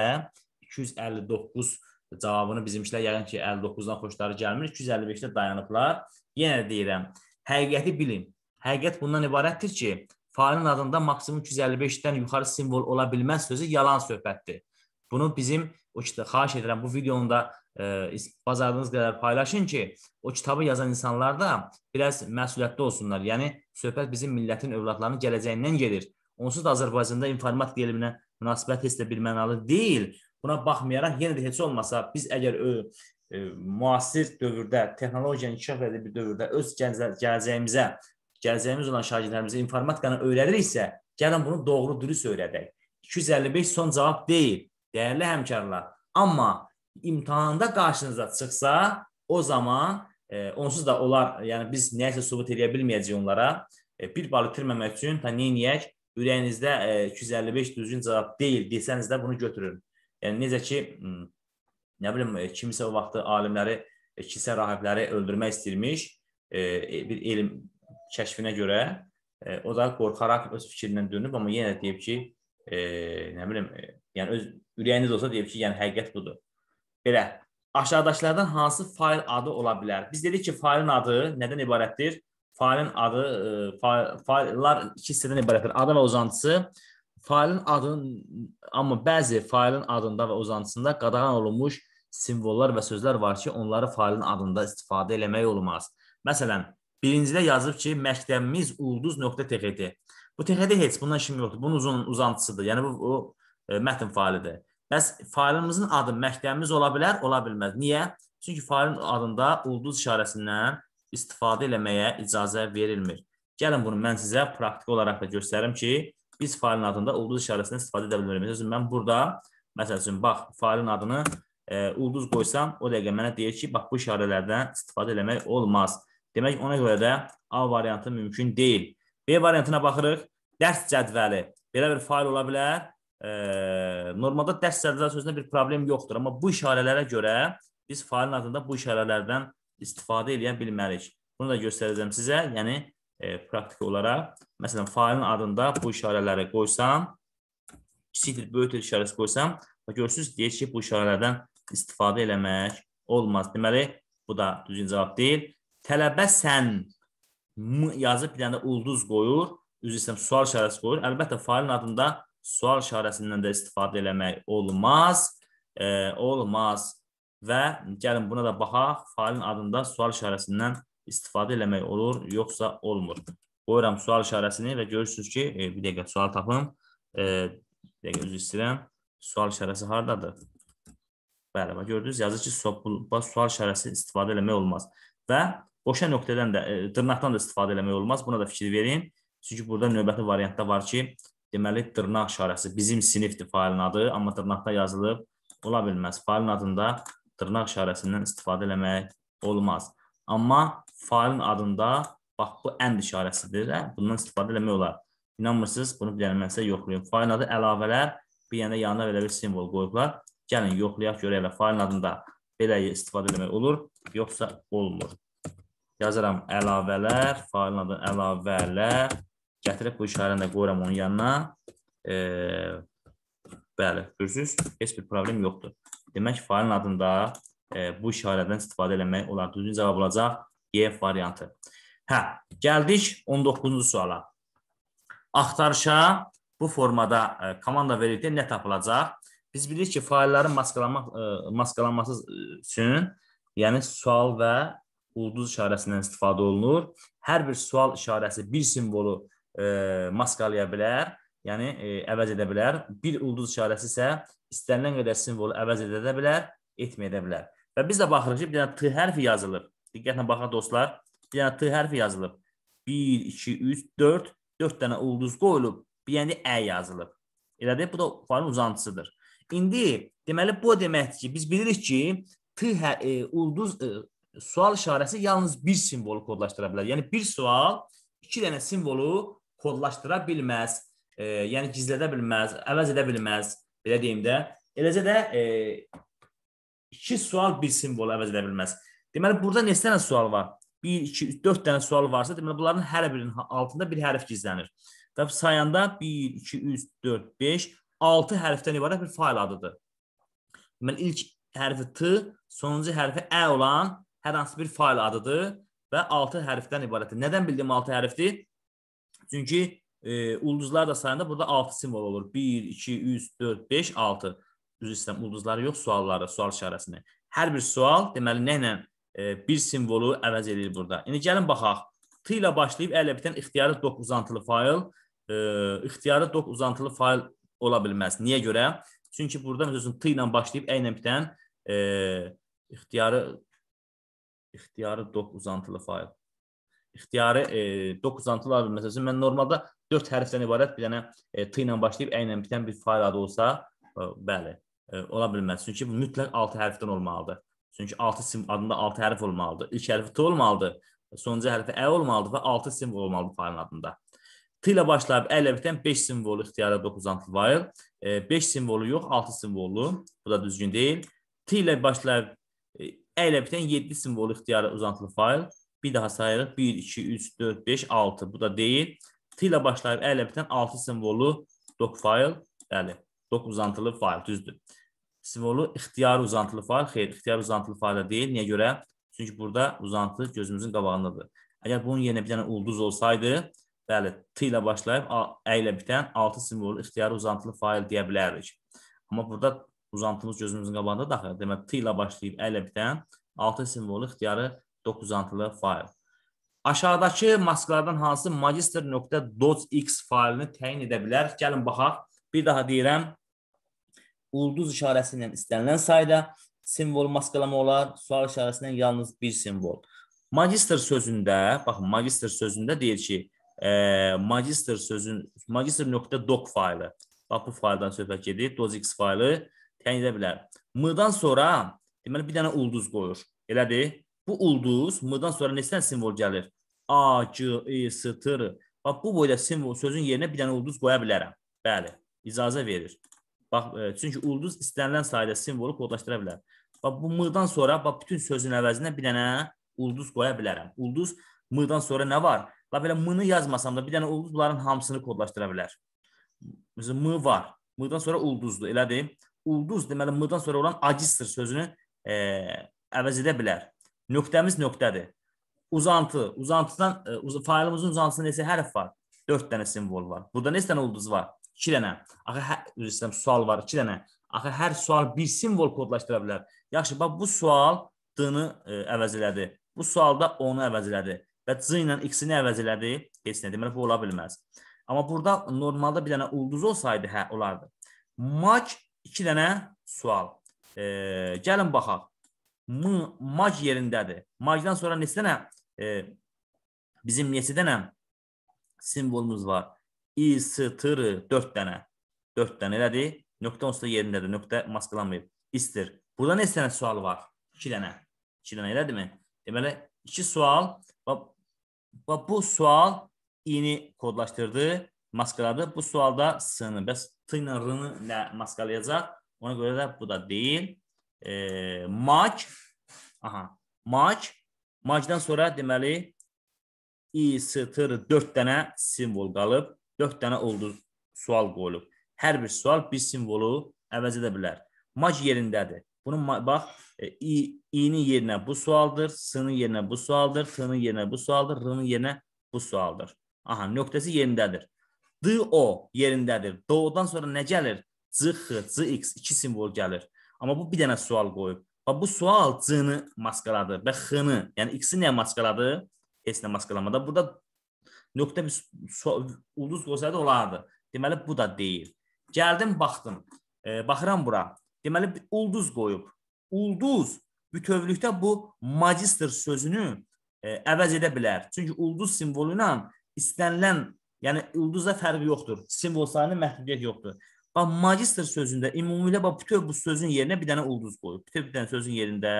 259 cavabını bizimkilər yəqin ki 59-dan xoşları gəlmir, 255-də dayanıblar. Yenə deyirəm, həqiqəti bilin. Həqiqət bundan ibarətdir ki, failin adında maksimum 255-dən yuxarı simvol ola bilməz sözü yalan söhbətdir. Bunu bizim o kitab xahiş edirəm bu videonu da e, bazardığınız qədər paylaşın ki, o kitabı yazan insanlar da biraz məsuliyyətli olsunlar. Yəni söhbət bizim millətin övladlarının gələcəyindən gedir. Onsuz da Azərbaycanda informatika elminə münasibət heç də birmənalı deyil. Buna baxmayaraq yenə də heç olmasa biz əgər ö, e, müasir dövrdə texnologiya inkişaf edən bir dövrdə öz gələcəyimizə, gələcəyimiz olan şagirdlərimizə informatikanı öyrədiriksə, gəlin bunu doğru dürüst öyrədək. 255 son cavab deyil. Dəyərli həmkarlar, amma imtahanda qarşınıza çıxsa, o zaman e, onsuz da onlar, yəni biz nəyisə sübut edə bilməyəcəyik onlara. E, bir bal itirməmək üçün ta nə edək? Ürəyinizdə e, 255 düzgün cavab deyil desəniz də bunu götürün. Yəni necə ki hmm, nə bilim e, kimsə o vaxtı alimləri, e, kilsə rahibləri öldürmək istirmiş e, e, bir elm kəşfinə görə e, o da qorxaraq öz fikrindən dönüb, amma yenə deyib ki, e, nə bilim e, Yəni öz ürəyiniz olsa deyib ki, yəni həqiqət budur. Belə aşağıdakılardan hansı fail adı ola bilər? Biz dedik ki, failin adı nədən ibarətdir? Failin adı e, fail, faillar iki hissədən ibarətdir. Adı və uzantısı. Failin adının amma bəzi failin adında və uzantısında qadağan olunmuş simvollar və sözlər var ki, onları failin adında istifadə eləmək olmaz. Məsələn, birincidə yazıb ki, məktəbimiz ulduz.txt. Bu txt heç bundan işim yoxdur. Bunun uzun uzantısıdır. Yəni bu, bu E, mətn failidir. Bəs failimizin adı məktəbimiz ola bilər, ola bilməz. Niyə? Çünki failin adında ulduz işarəsindən istifadə eləməyə icazə verilmir. Gəlin bunu mən sizə praktiki olaraq da göstərim ki, biz failin adında ulduz işarəsindən istifadə edə bilmirik. Məsələn, mən burada, məsəl üçün, bax, failin adını e, ulduz qoysam, o dəqiqə mənə deyir ki, bax, bu işarələrdən istifadə eləmək olmaz. Demək, ona görə də A variantı mümkün deyil. B variantına baxırıq, dərs cədvəli. Belə bir fail ola bilər, Normada dərs sərdirar sözündə bir problem yoxdur, amma bu işarələrə görə biz failin adında bu işarələrdən istifadə edə bilməliyik. Bunu da göstərəcəm sizə, yəni e, praktiki olaraq. Məsələn, failin adında bu işarələri qoysam, kiçikdir, böyükdür işarəsi qoysam, və görürsünüz, deyir ki, bu işarələrdən istifadə eləmək olmaz. Deməli, bu da düzgün cavab deyil. Tələbə sən yazıb bir dənə ulduz qoyur, üzr istəyirəm, sual işarəsi qoyur. Əlbəttə, failin adında sual işarəsindən də istifadə eləmək olmaz. E, olmaz. Və gəlin buna da baxaq. Failin adında sual işarəsindən istifadə eləmək olur, yoxsa olmur. Qoyuram sual işarəsini və görürsünüz ki, e, bir dəqiqə sual tapım. E, bir dəqiqə üzr istəyirəm. Sual işarəsi hardadır? Bəli, bax gördünüz, yazır ki, sual işarəsi istifadə eləmək olmaz. Və boşa nöqtədən də, e, dırnaqdan da istifadə eləmək olmaz. Buna da fikir verin. Çünki burada növbəti variantda var ki, deməli dırnaq işarəsi bizim sinifdir failin adı, amma dırnaqda yazılıb ola bilməz. Failin adında dırnaq işarəsindən istifadə eləmək olmaz. Amma failin adında bax bu ənd işarəsidir, hə? bundan istifadə eləmək olar. İnanmırsınız, bunu bir dənə mən sizə yoxlayım. Failin adı əlavələr, bir yana yanına belə bir simvol qoyublar. Gəlin yoxlayaq görə elə failin adında belə istifadə eləmək olur, yoxsa olmur. Yazaram əlavələr, failin adı əlavələr, Gətirib bu işarəni də qoyuram onun yanına. E, bəli, görürsünüz, heç bir problem yoxdur. Demək, failin adında e, bu işarədən istifadə eləmək olar. Düzgün cavab olacaq Y variantı. Hə, gəldik 19-cu suala. Axtarışa bu formada e, komanda verildi, nə tapılacaq? Biz bilirik ki, faillərin maskalanma, e, maskalanması üçün, yəni sual və ulduz işarəsindən istifadə olunur. Hər bir sual işarəsi bir simvolu E, maskalaya bilər, yəni e, əvəz edə bilər. Bir ulduz işarəsi isə istənilən qədər simvolu əvəz edə bilər, etməyə də bilər. Və biz də baxırıq ki, bir dənə T hərfi yazılıb. Diqqətlə baxaq dostlar. Bir dənə T hərfi yazılıb. 1 2 3 4 4 dənə ulduz qoyulub. Bir yəni Ə yazılıb. Elədir? Bu da faylın uzantısıdır. İndi deməli bu deməkdir ki, biz bilirik ki, T hə, e, ulduz e, sual işarəsi yalnız bir simvolu kodlaşdıra bilər. Yəni bir sual iki dənə simvolu kodlaşdıra bilməz, e, yəni gizlədə bilməz, əvəz edə bilməz, belə deyim də. Eləcə də e, iki sual bir simvolu əvəz edə bilməz. Deməli burada neçə dənə sual var? 1 2 3 4 dənə sual varsa, deməli bunların hər birinin altında bir hərf gizlənir. Və sayanda 1 2 3 4 5 6 hərfdən ibarət bir fayl adıdır. Deməli ilk hərfi t, sonuncu hərfi ə olan hər hansı bir fayl adıdır və 6 hərfdən ibarətdir. Nədən bildim 6 hərfdir? Çünki e, ulduzlar da sayanda burada 6 simvol olur. 1, 2, 3, 4, 5, 6. Düz istəyirəm, ulduzları yox, sualları, sual işarəsini. Hər bir sual deməli nə ilə e, bir simvolu əvəz edir burada. İndi gəlin baxaq. T ilə başlayıb ə ilə bitən ixtiyari 9 uzantılı fail, e, ixtiyari 9 uzantılı fail ola bilməz. Niyə görə? Çünki burada məsələn T ilə başlayıb ə ilə bitən e, ixtiyari ixtiyari 9 uzantılı fail ixtiyari e, 9 antılı alabilir. Məsələn, mən normalda 4 hərfdən ibarət bir dənə e, t ilə başlayıb ə ilə bitən bir fail adı olsa, e, bəli, e, ola bilməz. Çünki bu mütləq 6 hərfdən olmalıdır. Çünki 6 adında 6 hərf olmalıdır. İlk hərfi t olmalıdır, sonuncu hərfi ə olmalıdır və 6 simvol olmalıdır failin adında. T ilə başlayıb ə ilə bitən 5 simvolu ixtiyarda 9 antılı fail. E, 5 simvolu yox, 6 simvolu. Bu da düzgün deyil. T ilə başlayıb e, ə ilə bitən 7 simvolu ixtiyarda uzantılı fail. Bir daha sayırıq. 1, 2, 3, 4, 5, 6. Bu da deyil. T ilə başlayıb əllə bitən 6 simvolu doc fayl. Bəli, doc uzantılı fayl, düzdür. Simvolu ixtiyar uzantılı fayl. Xeyr, ixtiyar uzantılı fayl deyil. Niyə görə? Çünki burada uzantı gözümüzün qabağındadır. Əgər bunun yerinə bir dənə ulduz olsaydı, bəli, T ilə başlayıb Ə ilə bitən 6 simvolu ixtiyar uzantılı fayl deyə bilərik. Amma burada uzantımız gözümüzün qabağında daxil. Demək, T ilə başlayıb Ə ilə bitən 6 simvolu ixtiyarı 9-antılı fayl. Aşağıdakı maskalardan hansı magister.docx faylını təyin edə bilər? Gəlin baxaq. Bir daha deyirəm, ulduz işarəsi ilə istənilən sayda simvol maskalama olar, sual işarəsi ilə yalnız bir simvol. Magister sözündə, baxın, magister sözündə deyir ki, e, magister sözün magister.doc faylı. Bax bu fayldan söhbət gedir, docx faylı təyin edə bilər. M-dan sonra deməli bir dənə ulduz qoyur. Elədir? Bu ulduz M-dan sonra neçə dənə simvol gəlir? A, G, I, e, S, T, R. Bax bu boyda simvol sözün yerinə bir dənə ulduz qoya bilərəm. Bəli, icazə verir. Bax e, çünki ulduz istənilən sayda simvolu kodlaşdıra bilər. Bax bu M-dan sonra bax bütün sözün əvəzinə bir dənə ulduz qoya bilərəm. Ulduz M-dan sonra nə var? La belə M-ni yazmasam da bir dənə ulduz bunların hamısını kodlaşdıra bilər. Məsələn M var. M-dan sonra ulduzdur, elədir? Ulduz deməli M-dan sonra olan agistr sözünü e, əvəz edə bilər. Nöqtəmiz nöqtədir. Uzantı, uzantıdan e, uz fayılımızın uzantısında neçə hərf var? 4 dənə simvol var. Burada neçə dənə ulduz var? 2 dənə. Axı hər üzr istəyirəm, sual var 2 dənə. Axı hər sual bir simvol kodlaşdıra bilər. Yaxşı, bax bu sual D-ni e, əvəz elədi. Bu sualda onu əvəz elədi və C ilə X-ini əvəz elədi. Heç nə deməli bu ola bilməz. Amma burada normalda bir dənə ulduz olsaydı, hə, olardı. Mak 2 dənə sual. E, gəlin baxaq. mı mac yerindedir. Macdan sonra nesidə nə? E, bizim nesidə nə? Simvolumuz var. İ, S, T, R, 4 dənə. 4 dənə elədir. Nöqtə onsuz da yerindədir. Nöqtə maskalanmayıb. İstir. Burada neçə dənə sual var? 2 dənə. 2 dənə elədirmi? Deməli 2 sual və, bu sual i-ni kodlaşdırdı, maskaladı. Bu sualda s-ni, bəs t ilə r-ni Ona göre de bu da değil. E, mak Aha. Mak. Makdan sonra deməli i, sıtır 4 dənə simvol qalıb. 4 dənə oldu sual qoyulub. Hər bir sual bir simvolu əvəz edə bilər. Mak yerindədir. Bunun bax e, i i-nin yerinə bu sualdır, s-nin yerinə bu sualdır, t-nin yerinə bu sualdır, r-nin yerinə bu sualdır. Aha, nöqtəsi yerindədir. D o yerindədir. Do-dan sonra nə gəlir? C x, C x iki simvol gəlir. Amma bu bir dənə sual qoyub. Və bu sual C-ni maskaladı və X-ni, yəni X-i nə maskaladı? Heç nə maskalamadı. Burada nöqtə bir ulduz qoysaydı olardı. Deməli bu da deyil. Gəldim baxdım. E, baxıram bura. Deməli ulduz qoyub. Ulduz bütövlükdə bu magister sözünü e, əvəz edə bilər. Çünki ulduz simvolu ilə istənilən, yəni ulduzda fərqi yoxdur. Simvol sayının məhdudiyyəti yoxdur. Bax magistr sözündə ümumilə bax bütöv bu sözün yerinə bir dənə ulduz qoyub. Bütöv bir dənə sözün yerində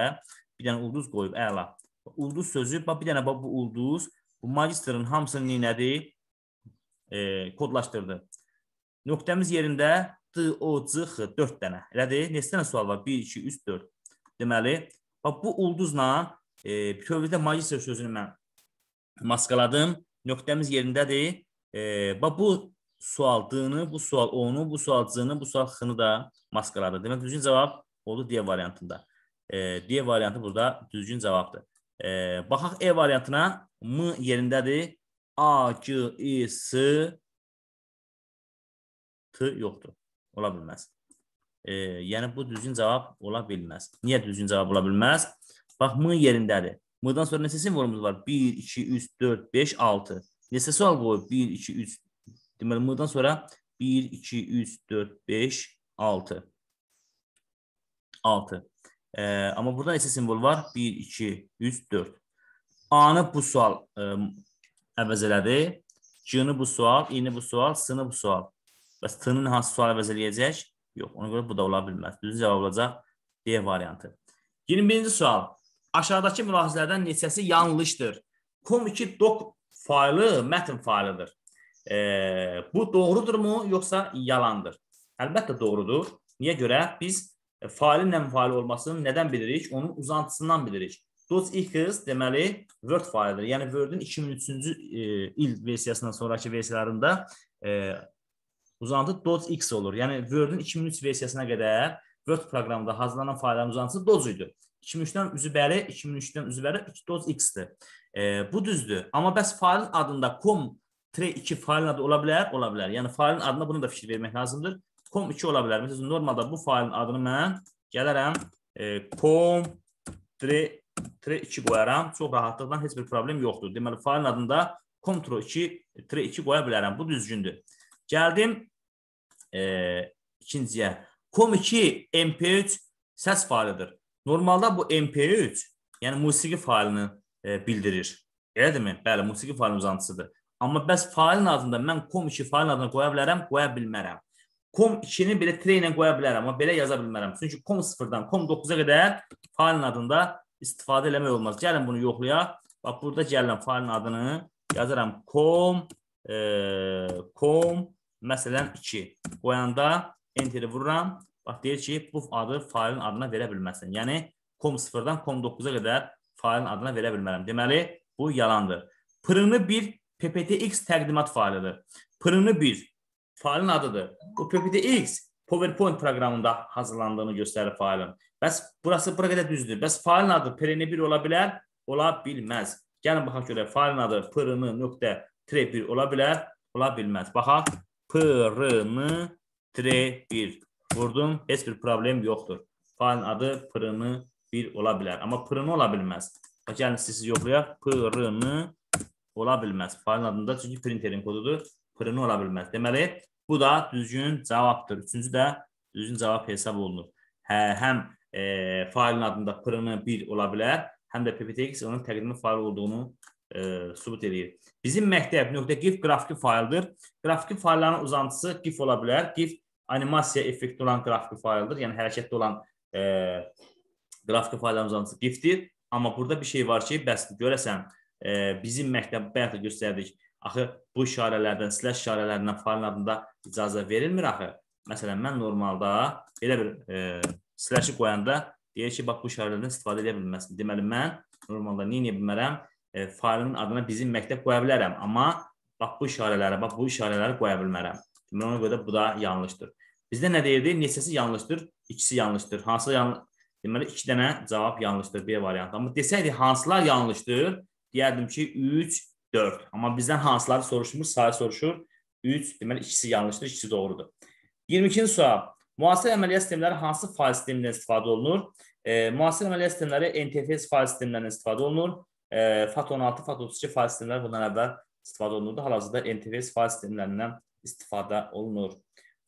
bir dənə ulduz qoyub. Əla. Ulduz sözü bax bir dənə bax bu ulduz bu magistrın hamısını nədir? E, kodlaşdırdı. Nöqtəmiz yerində D, O, C, X 4 dənə. Elədir? Neçə dənə sual var? 1 2 3 4. Deməli, bax bu ulduzla e, bütövlükdə magistr sözünü mən maskaladım. Nöqtəmiz yerindədir. E, bax bu sual D-ni, bu sual O-nu, bu sual C-ni, bu sual X-ni da maskaladı. Demək düzgün cavab oldu D variantında. E, D variantı burada düzgün cavabdır. E, baxaq E variantına M yerindədir. A, G, I, S, T yoxdur. Ola bilməz. E, yəni, bu düzgün cavab ola bilməz. Niyə düzgün cavab ola bilməz? Bax, M yerindədir. M-dan sonra neçə simvolumuz var? 1, 2, 3, 4, 5, 6. Neçə sual qoyub? 1, 2, 3, Deməli, buradan sonra 1, 2, 3, 4, 5, 6. 6. E, amma burada isə simvol var. 1, 2, 3, 4. A-nı bu sual e, əvəz elədi. C-ni bu sual, İ-ni bu sual, S-ni bu sual. Bəs T-nin hansı sual əvəz eləyəcək? Yox, ona görə bu da ola bilməz. Düz cavab olacaq D variantı. 21-ci sual. Aşağıdakı mülahizələrdən neçəsi yanlışdır? Com2 doc faylı mətn faylıdır. E, bu doğrudurmu yoxsa yalandır? Əlbəttə doğrudur. Niyə görə? Biz failin nə müfaili olmasını nədən bilirik? Onun uzantısından bilirik. Dots X deməli Word failidir. Yəni Word-ün 2003-cü e, il versiyasından sonrakı versiyalarında e, uzantı Dots X olur. Yəni Word-ün 2003 versiyasına qədər Word proqramında hazırlanan faillərin uzantısı Dots idi. 2003-dən üzbəri, 2003-dən üzbəri Dots X-dir. E, bu düzdür. Amma bəs failin adında com Tre 2 failin adı ola bilər, ola bilər. Yəni failin adına bunu da fikir vermək lazımdır. Com 2 ola bilər. Məsələn, normalda bu failin adını mən gələrəm e, com tre, tre 2 qoyaram. Çox rahatlıqla heç bir problem yoxdur. Deməli, failin adında Ctrl 2, tre 2 qoya bilərəm. Bu düzgündür. Gəldim e, ikinciyə. Com 2 MP3 səs failidir. Normalda bu MP3, yəni musiqi failini e, bildirir. Elədirmi? Bəli, musiqi failin uzantısıdır. Amma bəs failin adında mən com 2 failin adına qoya bilərəm, qoya bilmərəm. Com 2-ni belə tre ilə qoya bilərəm, amma belə yaza bilmərəm. Çünki com 0-dan com 9-a qədər failin adında istifadə eləmək olmaz. Gəlin bunu yoxlayaq. Bax burada gələn failin adını yazıram com e, com məsələn 2. Qoyanda enteri vururam. Bax deyir ki, bu adı failin adına verə bilməsin. Yəni com 0-dan com 9-a qədər failin adına verə bilmərəm. Deməli bu yalandır. Pırını bir PPTX terdimat failıdır. Pırını bir, failin adıdır. Bu PPTX PowerPoint proqramında hazırlandığını göstərir failin. Bəs burası bura qədər düzdür. Bəs failin adı pırını 1 ola bilər, ola bilməz. Gəlin baxaq görək failin adı prn.3.1 ola bilər, ola bilməz. Baxaq prn.3.1 vurdum, heç bir problem yoxdur. Failin adı pırını 1 ola bilər, amma prn ola bilməz. Gəlin siz yoxlayaq prn ola bilməz. Faylın adında çünki printerin kodudur. Print ola bilməz. Deməli, bu da düzgün cavabdır. Üçüncü də düzgün cavab hesab olunur. Hə, həm e, faylın adında print 1 ola bilər, həm də PPTX onun təqdimli fayl olduğunu e, sübut edir. Bizim məktəb.gif qrafiki fayldır. Qrafiki faylların uzantısı GIF ola bilər. GIF animasiya effekti olan qrafiki fayldır. Yəni hərəkətdə olan e, qrafiki faylların uzantısı GIF-dir. Amma burada bir şey var ki, bəs görəsən, bizim məktəbdə bayaq da göstərdik. Axı bu işarələrdən, slash işarələrindən faylın adında icazə verilmir axı. Məsələn, mən normalda elə bir e, slash-i qoyanda deyir ki, bax bu işarələrdən istifadə edə bilməzsən. Deməli mən normalda nə edə bilmərəm? E, faylın adına bizim məktəb qoya bilərəm, amma bax bu işarələrə, bax bu işarələri qoya bilmərəm. Deməli ona görə də bu da yanlışdır. Bizdə nə deyirdi? Neçəsi yanlışdır? İkisi yanlışdır. Hansı yanlış? Deməli 2 dənə cavab yanlışdır B variantı. Amma desəydi hansılar yanlışdır? deyərdim ki, 3, 4. Amma bizdən hansıları soruşmur, sayı soruşur. 3, deməli ikisi yanlışdır, ikisi doğrudur. 22-ci sual. Müasir əməliyyat sistemləri hansı faiz sistemindən istifadə olunur? E, müasir əməliyyat sistemləri NTFS faiz sistemlərindən istifadə olunur. E, FAT 16, FAT 32 faiz sistemləri bundan əvvəl istifadə olunurdu. Hal-hazırda NTFS faiz sistemlərindən istifadə olunur.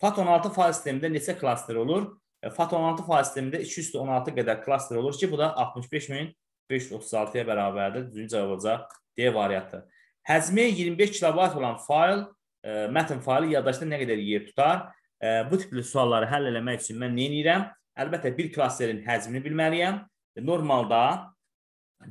FAT 16 faiz sistemində neçə klaster olur? FAT 16 faiz sistemində 216 qədər klaster olur ki, bu da 65 min 536-ya bərabərdir. Düzgün cavab olacaq D variantı. Həzmi 25 kilobayt olan fail, e, mətn faili yaddaşda nə qədər yer tutar? E, bu tipli sualları həll eləmək üçün mən nə edirəm? Əlbəttə bir klasterin həcmini bilməliyəm. Normalda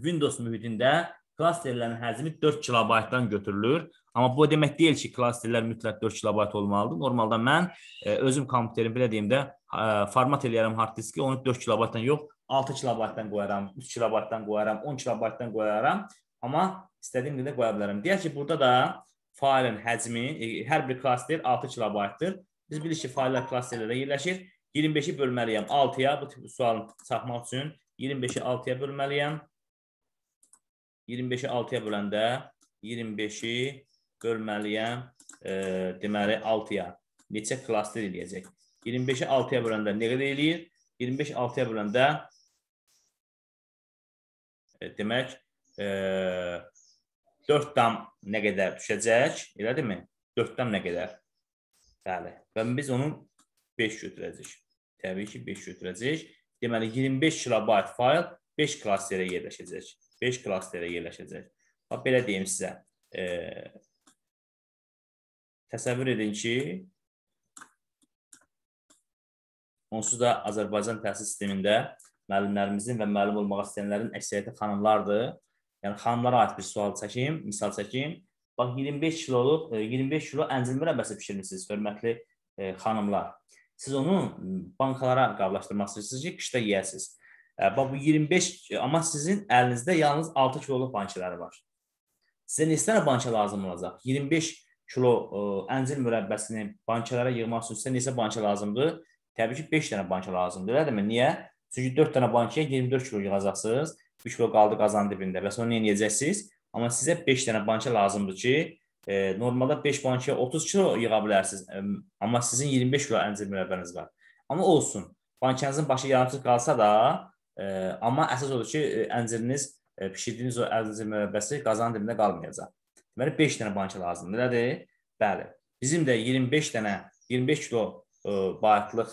Windows mühitində klasterlərin həcmi 4 kilobaytdan götürülür. Amma bu demək deyil ki, klasterlər mütləq 4 kilobayt olmalıdır. Normalda mən ə, e, özüm kompüterim belə deyim də ə, e, format eləyərəm hard diski, onu 4 kilobaytdan yox, 6 kilobaytdan qoyaram, 3 kilobaytdan qoyaram, 10 kilobaytdan qoyaram, amma istədiyim qədər qoya bilərəm. Deyək ki, burada da faylın həcmi, e, hər bir klaster 6 kilobaytdır. Biz bilirik ki, fayllar klasterlərə yerləşir. 25-i bölməliyəm 6-ya, bu tip sualını çatmaq üçün 25-i 6-ya bölməliyəm. 25-i 6-ya böləndə 25-i bölməliyəm, e, deməli 6-ya. Neçə klaster eləyəcək? 25-i 6-ya böləndə nə qədər eləyir? 25 6-ya böləndə E, demək e, 4 dam nə qədər düşəcək, elədimi? 4 dam nə qədər? Bəli. Və biz onun 5 götürəcəyik. Təbii ki, 5 götürəcəyik. Deməli 25 kilobayt fayl 5 klasterə yerləşəcək. 5 klasterə yerləşəcək. Bax belə deyim sizə. E, təsəvvür edin ki, onsuz da Azərbaycan təhsil sistemində müəllimlərimizin və müəllim olmaq istəyənlərin əksəriyyəti xanımlardır. Yəni xanımlara aid bir sual çəkim, misal çəkim. Bax 25 kiloluq, 25 kilo e, əncir mürəbbəsi bişirmisiniz, hörmətli e, xanımlar. Siz onu bankalara qablaşdırmaq istəyirsiniz ki, qışda yeyəsiniz. E, bax bu 25 amma sizin əlinizdə yalnız 6 kiloluq bankları var. Sizə neçə dənə banka lazım olacaq? 25 kilo ə, e, əncir mürəbbəsini bankalara yığmaq üçün sizə neçə banka lazımdır? Təbii ki, 5 dənə banka lazımdır, elədirmi? Niyə? Çünki 4 dənə bankiyə 24 kilo yığacaqsınız. 3 kilo qaldı qazanın dibində. Bəs onu nə edəcəksiniz? Amma sizə 5 dənə banka lazımdır ki, e, normalda 5 bankiyə 30 kilo yığa bilərsiniz. E, amma sizin 25 kilo əncir mürəbbəniz var. Amma olsun. Bankanızın başı yarımçıq qalsa da, e, amma əsas odur ki, e, ənciriniz e, bişirdiyiniz o əncir mürəbbəsi qazanın dibində qalmayacaq. Deməli 5 dənə banka lazımdır. Nədir? Bəli. Bizim də 25 dənə 25 kilo e, bayıtlıq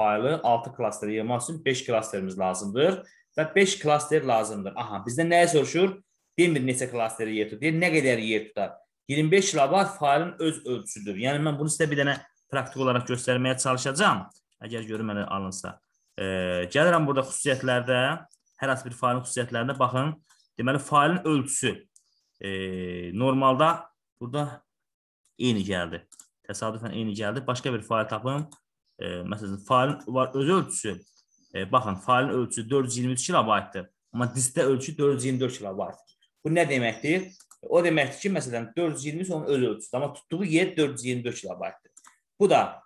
faylı 6 klasteri yığmaq üçün 5 klasterimiz lazımdır və 5 klaster lazımdır. Aha, bizdə nəyə soruşur? Demir neçə klasteri yer tutur, nə qədər yer tutar. 25 kilobayt faylın öz ölçüsüdür. Yəni mən bunu sizə bir dənə praktik olaraq göstərməyə çalışacağım. Əgər görüm mənə alınsa. E, gəlirəm burada xüsusiyyətlərdə, hər hansı bir faylın xüsusiyyətlərində baxın. Deməli faylın ölçüsü e, normalda burada eyni gəldi. Təsadüfən eyni gəldi. Başqa bir fayl tapım. E, məsələn, failin var öz ölçüsü. E, baxın, failin ölçüsü 423 kilobaytdır. Amma diskdə ölçü 424 kilobayt. Bu nə deməkdir? O deməkdir ki, məsələn, 423 onun öz ölçüsüdür, amma tutduğu yer 424 kilobaytdır. Bu da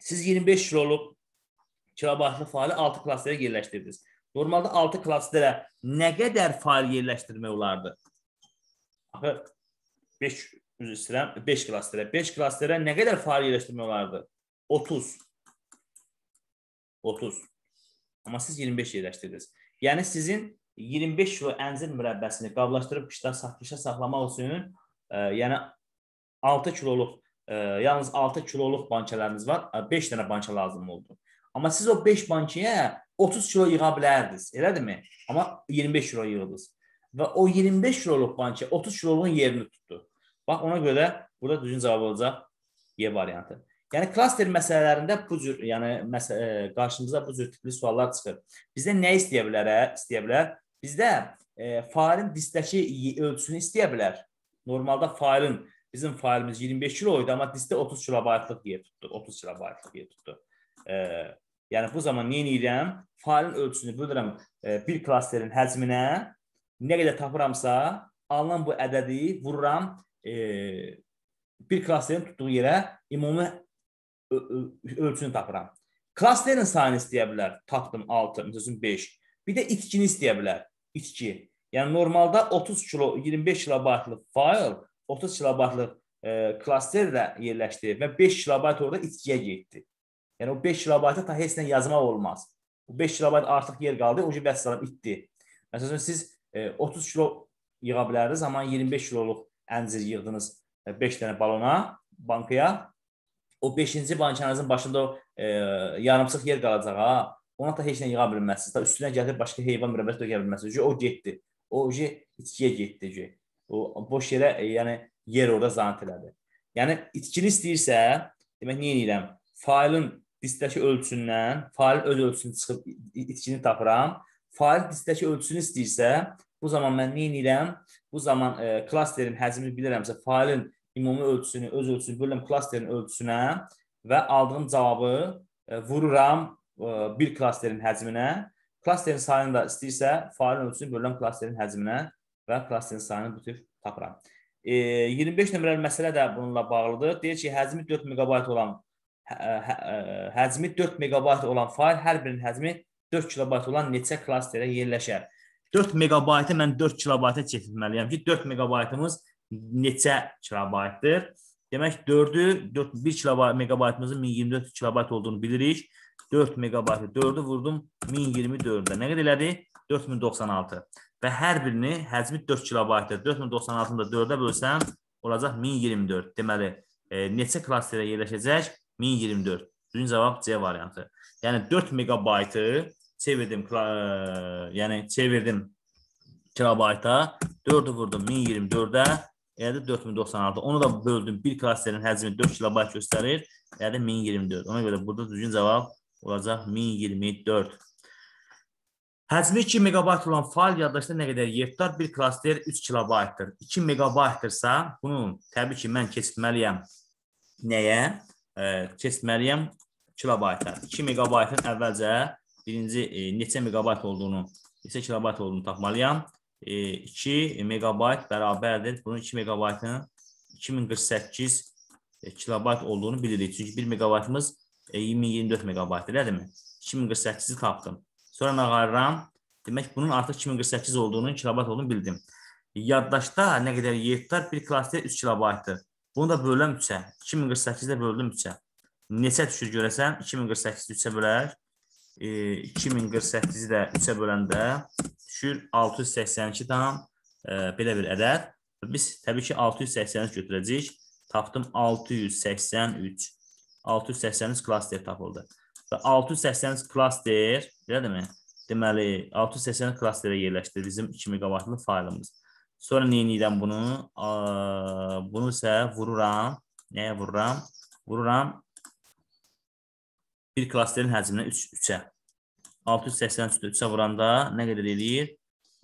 siz 25 kiloluq kilobaytlı faili 6 klasterə yerləşdirdiniz. Normalda 6 klasterə nə qədər fail yerləşdirmək olardı? Axı 5 üzr istəyirəm, 5 klasterə. 5 klasterə nə qədər fail yerləşdirmək olardı? 30. 30. Amma siz 25 yerləşdirdiniz. Yəni sizin 25 kilo əncir mürəbbəsini qablaşdırıb qışda satışa saxlamaq üçün ə, e, yəni 6 kiloluq ə, e, yalnız 6 kiloluq bankələriniz var. 5 e, dənə bankə lazım oldu. Amma siz o 5 bankaya 30 kilo yığa bilərdiniz, elədimi? Amma 25 kilo yığdınız. Və o 25 kiloluq bankə 30 kiloluğun yerini tutdu. Bax ona görə burada düzgün cavab olacaq Y variantı. Yəni klaster məsələlərində bu cür, yəni məsə e, qarşımıza bu cür tipli suallar çıxır. Bizdə nə istəyə bilər? Hə? İstəyə bilər. Bizdə e, failin distəki ölçüsünü istəyə bilər. Normalda failin bizim failimiz 25 kilo idi, amma distə 30 kilobaytlıq yer tutdu, 30 kilobaytlıq yer tutdu. E, yəni bu zaman nə edirəm? Failin ölçüsünü bölürəm e, bir klasterin həcminə. Nə qədər tapıramsa, alınan bu ədədi vururam e, bir klasterin tutduğu yerə ümumi ölçünü tapıram. Klasterin sayını istəyə bilər. Tapdım 6, məsələn 5. Bir də itkini istəyə bilər. İtki. Yəni normalda 30 kilo, 25 kilobaytlıq fayl 30 kilobaytlıq e, klasterlə yerləşdirir və 5 kilobayt orada itkiyə getdi. Yəni o 5 kilobaytı ta heç nə yazmaq olmaz. O 5 kilobayt artıq yer qaldı, o ki vəssalam itdi. Məsələn siz e, 30 kilo yığa bilərdiniz, amma 25 kiloluq əncir yığdınız 5 e, dənə balona, bankaya o 5-ci bankanızın başında o e, yarımçıq yer qalacaq ha. Ona da heç nə yığa bilməzsiniz. Da üstünə gəlib başqa heyvan mürəbbəsi tökə bilməzsiniz. Çünki o getdi. O ucu itkiyə getdi ki. O boş yerə e, yəni yer orada zanət elədi. Yəni itkili istəyirsə, demək nə edirəm? Failin diskdəki ölçüsündən, failin öz ölçüsünü çıxıb itkini tapıram. Fail diskdəki ölçüsünü istəyirsə, bu zaman mən nə edirəm? Bu zaman e, klasterin həcmini bilirəmsə, failin ümumi ölçüsünü, öz ölçüsünü bölürəm klasterin ölçüsünə və aldığım cavabı e, vururam e, bir klasterin həcminə. Klasterin sayını da istəyirsə, failin ölçüsünü bölürəm klasterin həcminə və klasterin sayını bütöv tapıram. E, 25 nömrəli məsələ də bununla bağlıdır. Deyir ki, həcmi 4 megabayt olan hə, hə, hə, həcmi 4 megabayt olan fail hər birinin həcmi 4 kilobayt olan neçə klasterə yerləşər? 4 megabaytı mən 4 kilobayta çevirməliyəm ki, 4 megabaytımız neçə kilobaytdır? Demək 4-ü 4 1 kilobayt megabaytımızın 1024 kilobayt olduğunu bilirik. 4 megabaytı 4-ü vurdum 1024-də. Nə qədər elədi? 4096. Və hər birini həcmi 4 kilobaytdır. 4096-nı da 4-ə bölsəm olacaq 1024. Deməli, e, neçə klasterə yerləşəcək? 1024. Düzgün cavab C variantı. Yəni 4 megabaytı çevirdim, e, yəni çevirdim kilobayta, 4-ü vurdum 1024-də elədi 4096. Onu da böldüm. Bir klasterin həcmi 4 kilobayt göstərir. Elədi 1024. Ona görə burada düzgün cavab olacaq 1024. Həcmi 2 megabayt olan fail yaddaşda nə qədər yertar? Bir klaster 3 kilobaytdır. 2 megabaytdırsa, bunu təbii ki, mən keçirtməliyəm nəyə? E, keçirtməliyəm kilobayta. 2 megabaytın əvvəlcə birinci e, neçə megabayt olduğunu, neçə kilobayt olduğunu tapmalıyam. 2 e, megabayt bərabərdir. Bunun 2 megabaytının 2048 e, kilobayt olduğunu bilirik. Çünki 1 megabaytımız 2024 megabayt elədimi? 2048-i tapdım. Sonra nağarıram. Demək bunun artıq 2048 olduğunu, kilobayt olduğunu bildim. Yaddaşda nə qədər yedlər bir klaster 3 kilobaytdır. Bunu da böləm 3-ə. 2048-də böldüm 3-ə. Neçə düşür görəsən? 2048-də 3-ə bölək e, 2048-i də 3-ə böləndə düşür 682 tam e, belə bir ədəd. Biz təbii ki 683 götürəcəyik. Tapdım 683. 683 klaster tapıldı. Və 683 klaster, belədirmi? Deməli 683 klasterə yerləşdi bizim 2 megabaytlı faylımız. Sonra nə edirəm bunu? A, bunu isə vururam. Nəyə vururam? Vururam bir klasterin həcminə 3 3-ə. 683-də 3-ə vuranda nə qədər eləyir?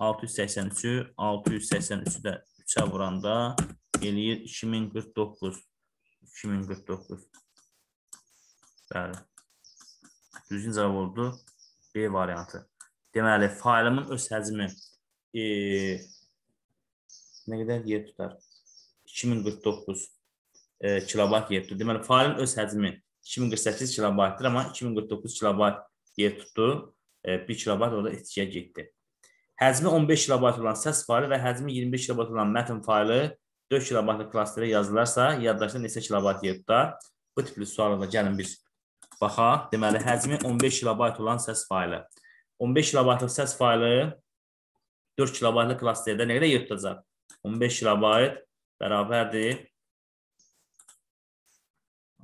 683-ü 683-ü də 3-ə vuranda eləyir 2049. 2049. Bəli. Düzgün cavab oldu B variantı. Deməli, faylımın öz həcmi e, nə qədər yer tutar? 2049 e, kilobayt yer tutur. Deməli, faylın öz həcmi 2048 kilobaytdır, amma 2049 kilobayt deyə tutdu. 1 e, kilobayt orada itkiyə getdi. Həcmi 15 kilobayt olan səs faylı və həcmi 25 kilobayt olan mətn faylı 4 kilobaytlıq klasterə yazılarsa, yaddaşda neçə kilobayt yer tutar? Bu tipli suallara gəlin biz baxaq. Deməli, həcmi 15 kilobayt olan səs faylı. 15 kilobaytlıq səs faylı 4 kilobaytlıq klasterdə nə qədər yer tutacaq? 15 kilobayt bərabərdir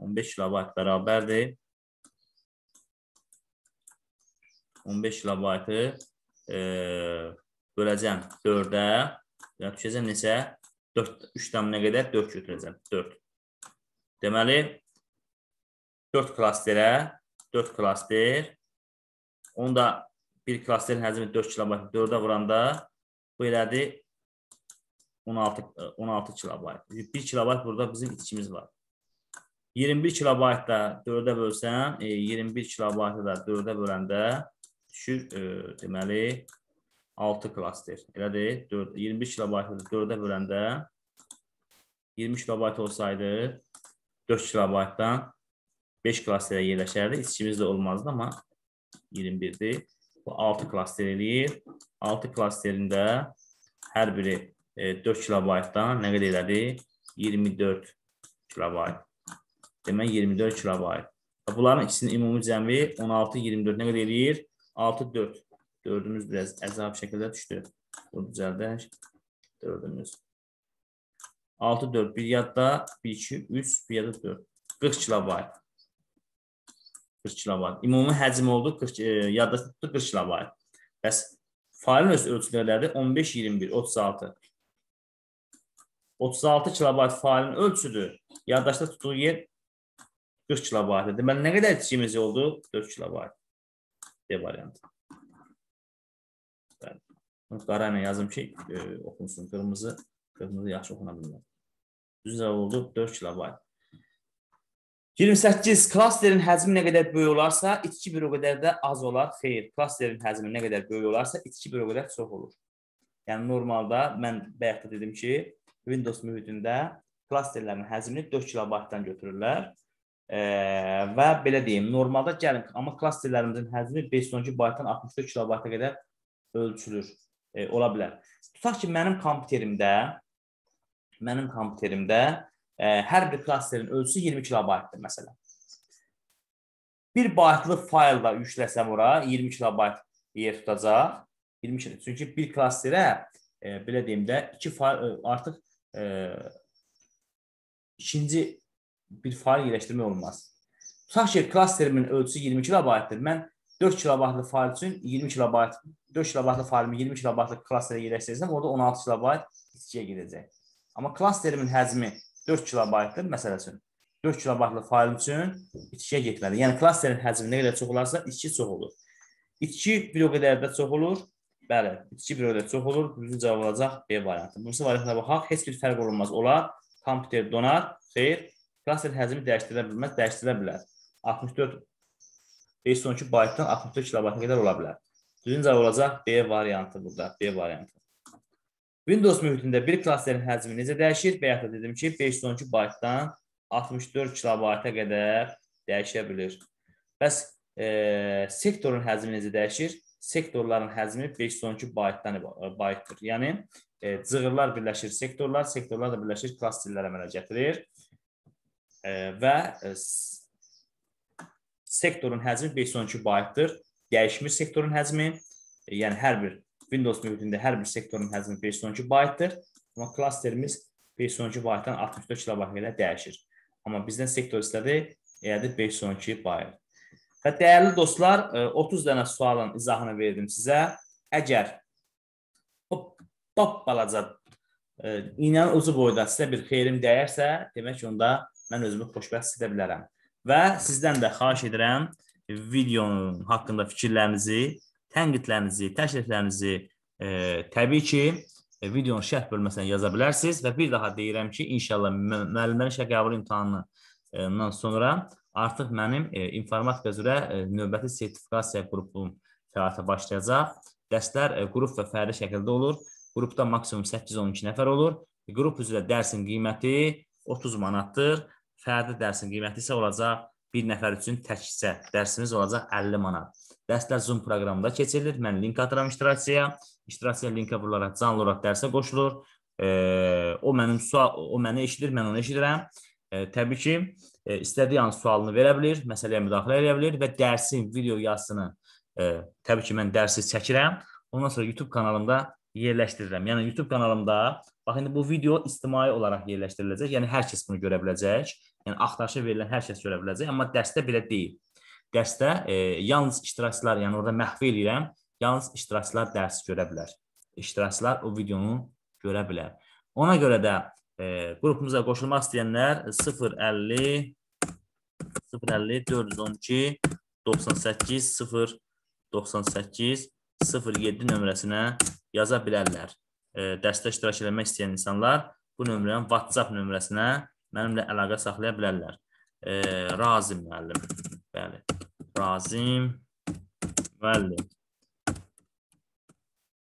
15 kilobayt bərabərdir. 15 kilobaytı e, böləcəm 4-ə. Yəni, düşəcəm neçə? 4, 3 dəminə qədər 4 götürəcəm. 4. Deməli, 4 klasterə, 4 klaster. Onu da bir klasterin həcmi 4 kilobayt 4-ə vuranda bu elədir 16, 16 e, kilobayt. 1 kilobayt burada bizim içkimiz var. 21 kilobayt da 4-ə bölsən, 21 e, kilobaytı da 4-ə böləndə düşür, e, deməli, 6 klaster. Elədir, 4, 21 kilobaytı 4-ə böləndə 20 kilobayt olsaydı, 4 kilobaytdan 5 klasterə yerləşərdi. İçkimiz də olmazdı, amma 21-dir. Bu 6 klaster eləyir. 6 klasterində hər biri 4 e, kilobaytdan nə qədər elədi? 24 kilobayt. Demək 24 kilobayt. Bunların ikisinin ümumi cəmi 16, 24 nə qədər eləyir? 6, 4. 4-ümüz biraz əzab şəkildə düşdü. Bunu düzəldək. 4-ümüz. 6, 4. Bir yadda 1, 2, 3, bir yadda 4. 40 kilobayt. 40 kilobayt. İmumi həcm oldu 40, e, yadda tutdu 40 kilobayt. Bəs failin öz ölçülərləri 15, 21, 36. 36 kilobayt failin ölçüdür. Yaddaşda tutduğu yer 40 kilobayt idi. Deməli, nə qədər içkimiz oldu? 4 kilobayt. D variantı. Bəli. Qara ilə yazım ki, e, oxunsun. Qırmızı, qırmızı yaxşı oxuna bilmir. Düz cavab oldu 4 kilobayt. 28. Klasterin həcmi nə qədər böyük olarsa, itki bir o qədər də az olar. Xeyr, klasterin həcmi nə qədər böyük olarsa, itki bir o qədər çox olur. Yəni, normalda mən bayaqda dedim ki, Windows mühitində klasterlərin həcmini 4 kilobaytdan götürürlər. E, və belə deyim, normalda gəlin, amma klasterlərimizin həcmi 512 baytdan 64 kilobayta qədər ölçülür, e, ola bilər. Tutaq ki, mənim kompüterimdə mənim kompüterimdə e, hər bir klasterin ölçüsü 20 kilobaytdır məsələn. 1 baytlıq faylda yükləsəm ora 20 kilobayt yer tutacaq. 20 kilobayt. Çünki bir klasterə e, belə deyim də 2 fayl e, artıq e, ikinci bir fail yerləşdirmək olmaz. Tutaq ki, klasterimin ölçüsü 20 kilobaytdır. Mən 4 kilobaytlı fail üçün 20 kilobayt, 4 kilobaytlı failimi 20 kilobaytlıq klasterə yerləşdirsəm, orada 16 kilobayt içkiyə gedəcək. Amma klasterimin həcmi 4 kilobaytdır, məsəl üçün. 4 kilobaytlı fayl üçün içkiyə getməli. Yəni klasterin həcmi nə qədər çox olarsa, içki çox olur. İçki bir o qədər də çox olur. Bəli, içki bir o qədər çox olur. Düzgün cavab olacaq B variantı. Bunun variantına baxaq. Heç bir fərq olunmaz. Olar, kompüter donar, xeyr, Klaster həcmi dəyişdirə bilməz, dəyişdirə bilər. 64 512 baytdan 64 kilobayta qədər ola bilər. Düzgün cavab olacaq B variantı burada, B variantı. Windows mühitində bir klasterin həcmi necə dəyişir? Bayaq da dedim ki, 512 baytdan 64 kilobayta qədər dəyişə bilir. Bəs e, sektorun həcmi necə dəyişir? Sektorların həcmi 512 baytdan baytdır. E, yəni e, cığırlar birləşir sektorlar, sektorlar da birləşir klasterlər əmələ gətirir və e, sektorun həcmi 512 baytdır. Dəyişmir sektorun həcmi, e, yəni hər bir Windows mühitində hər bir sektorun həcmi 512 baytdır. Amma klasterimiz 512 baytdan 64 kilobayt ilə dəyişir. Amma bizdən sektor istədi, elədi yəni 512 bayt. Və dəyərli dostlar, 30 e, dənə sualın izahını verdim sizə. Əgər balaca iynənin ucu boyda sizə bir xeyrim dəyərsə, demək onda mən özümü xoşbəxt hiss edə bilərəm. Və sizdən də xahiş edirəm videonun haqqında fikirlərinizi, tənqidlərinizi, təkliflərinizi e, təbii ki, e, videonun şərh bölməsinə yaza bilərsiniz və bir daha deyirəm ki, inşallah müəllimlərin işə qəbul imtahanından sonra artıq mənim e, informatika üzrə e, növbəti sertifikasiya qrupum fəaliyyətə başlayacaq. Dərslər e, qrup və fərdi şəkildə olur. Qrupda maksimum 8-12 nəfər olur. E, qrup üzrə dərsin qiyməti 30 manatdır fərdi dərsin qiyməti isə olacaq bir nəfər üçün təkcə dərsimiz olacaq 50 manat. Dərslər Zoom proqramında keçirilir. Mən link atıram iştirakçıya. İştirakçıya linkə vurularaq canlı olaraq dərsə qoşulur. E, o mənim sual o məni eşidir, mən onu eşidirəm. E, təbii ki, e, istədiyi an sualını verə bilər, məsələyə müdaxilə edə bilər və dərsin video yazısını e, təbii ki, mən dərsi çəkirəm. Ondan sonra YouTube kanalımda yerləşdirirəm. Yəni YouTube kanalımda bax indi bu video ictimai olaraq yerləşdiriləcək. Yəni hər kəs bunu görə biləcək yəni axtarışa verilən hər kəs görə biləcək, amma dərsdə belə deyil. Dərsdə e, yalnız iştirakçılar, yəni orada məhv eləyirəm, yalnız iştirakçılar dərsi görə bilər. İştirakçılar o videonu görə bilər. Ona görə də e, qrupumuza qoşulmaq istəyənlər 050 050 412 98 0 98 07 nömrəsinə yaza bilərlər. E, dərsdə iştirak etmək istəyən insanlar bu nömrənin WhatsApp nömrəsinə mənimlə əlaqə saxlaya bilərlər. E, razim müəllim. Bəli. Razim müəllim.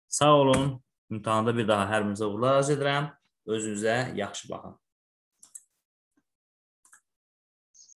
Sağ olun. İmtahanda bir daha hər birinizə uğurlar arzu edirəm. Özünüzə yaxşı baxın.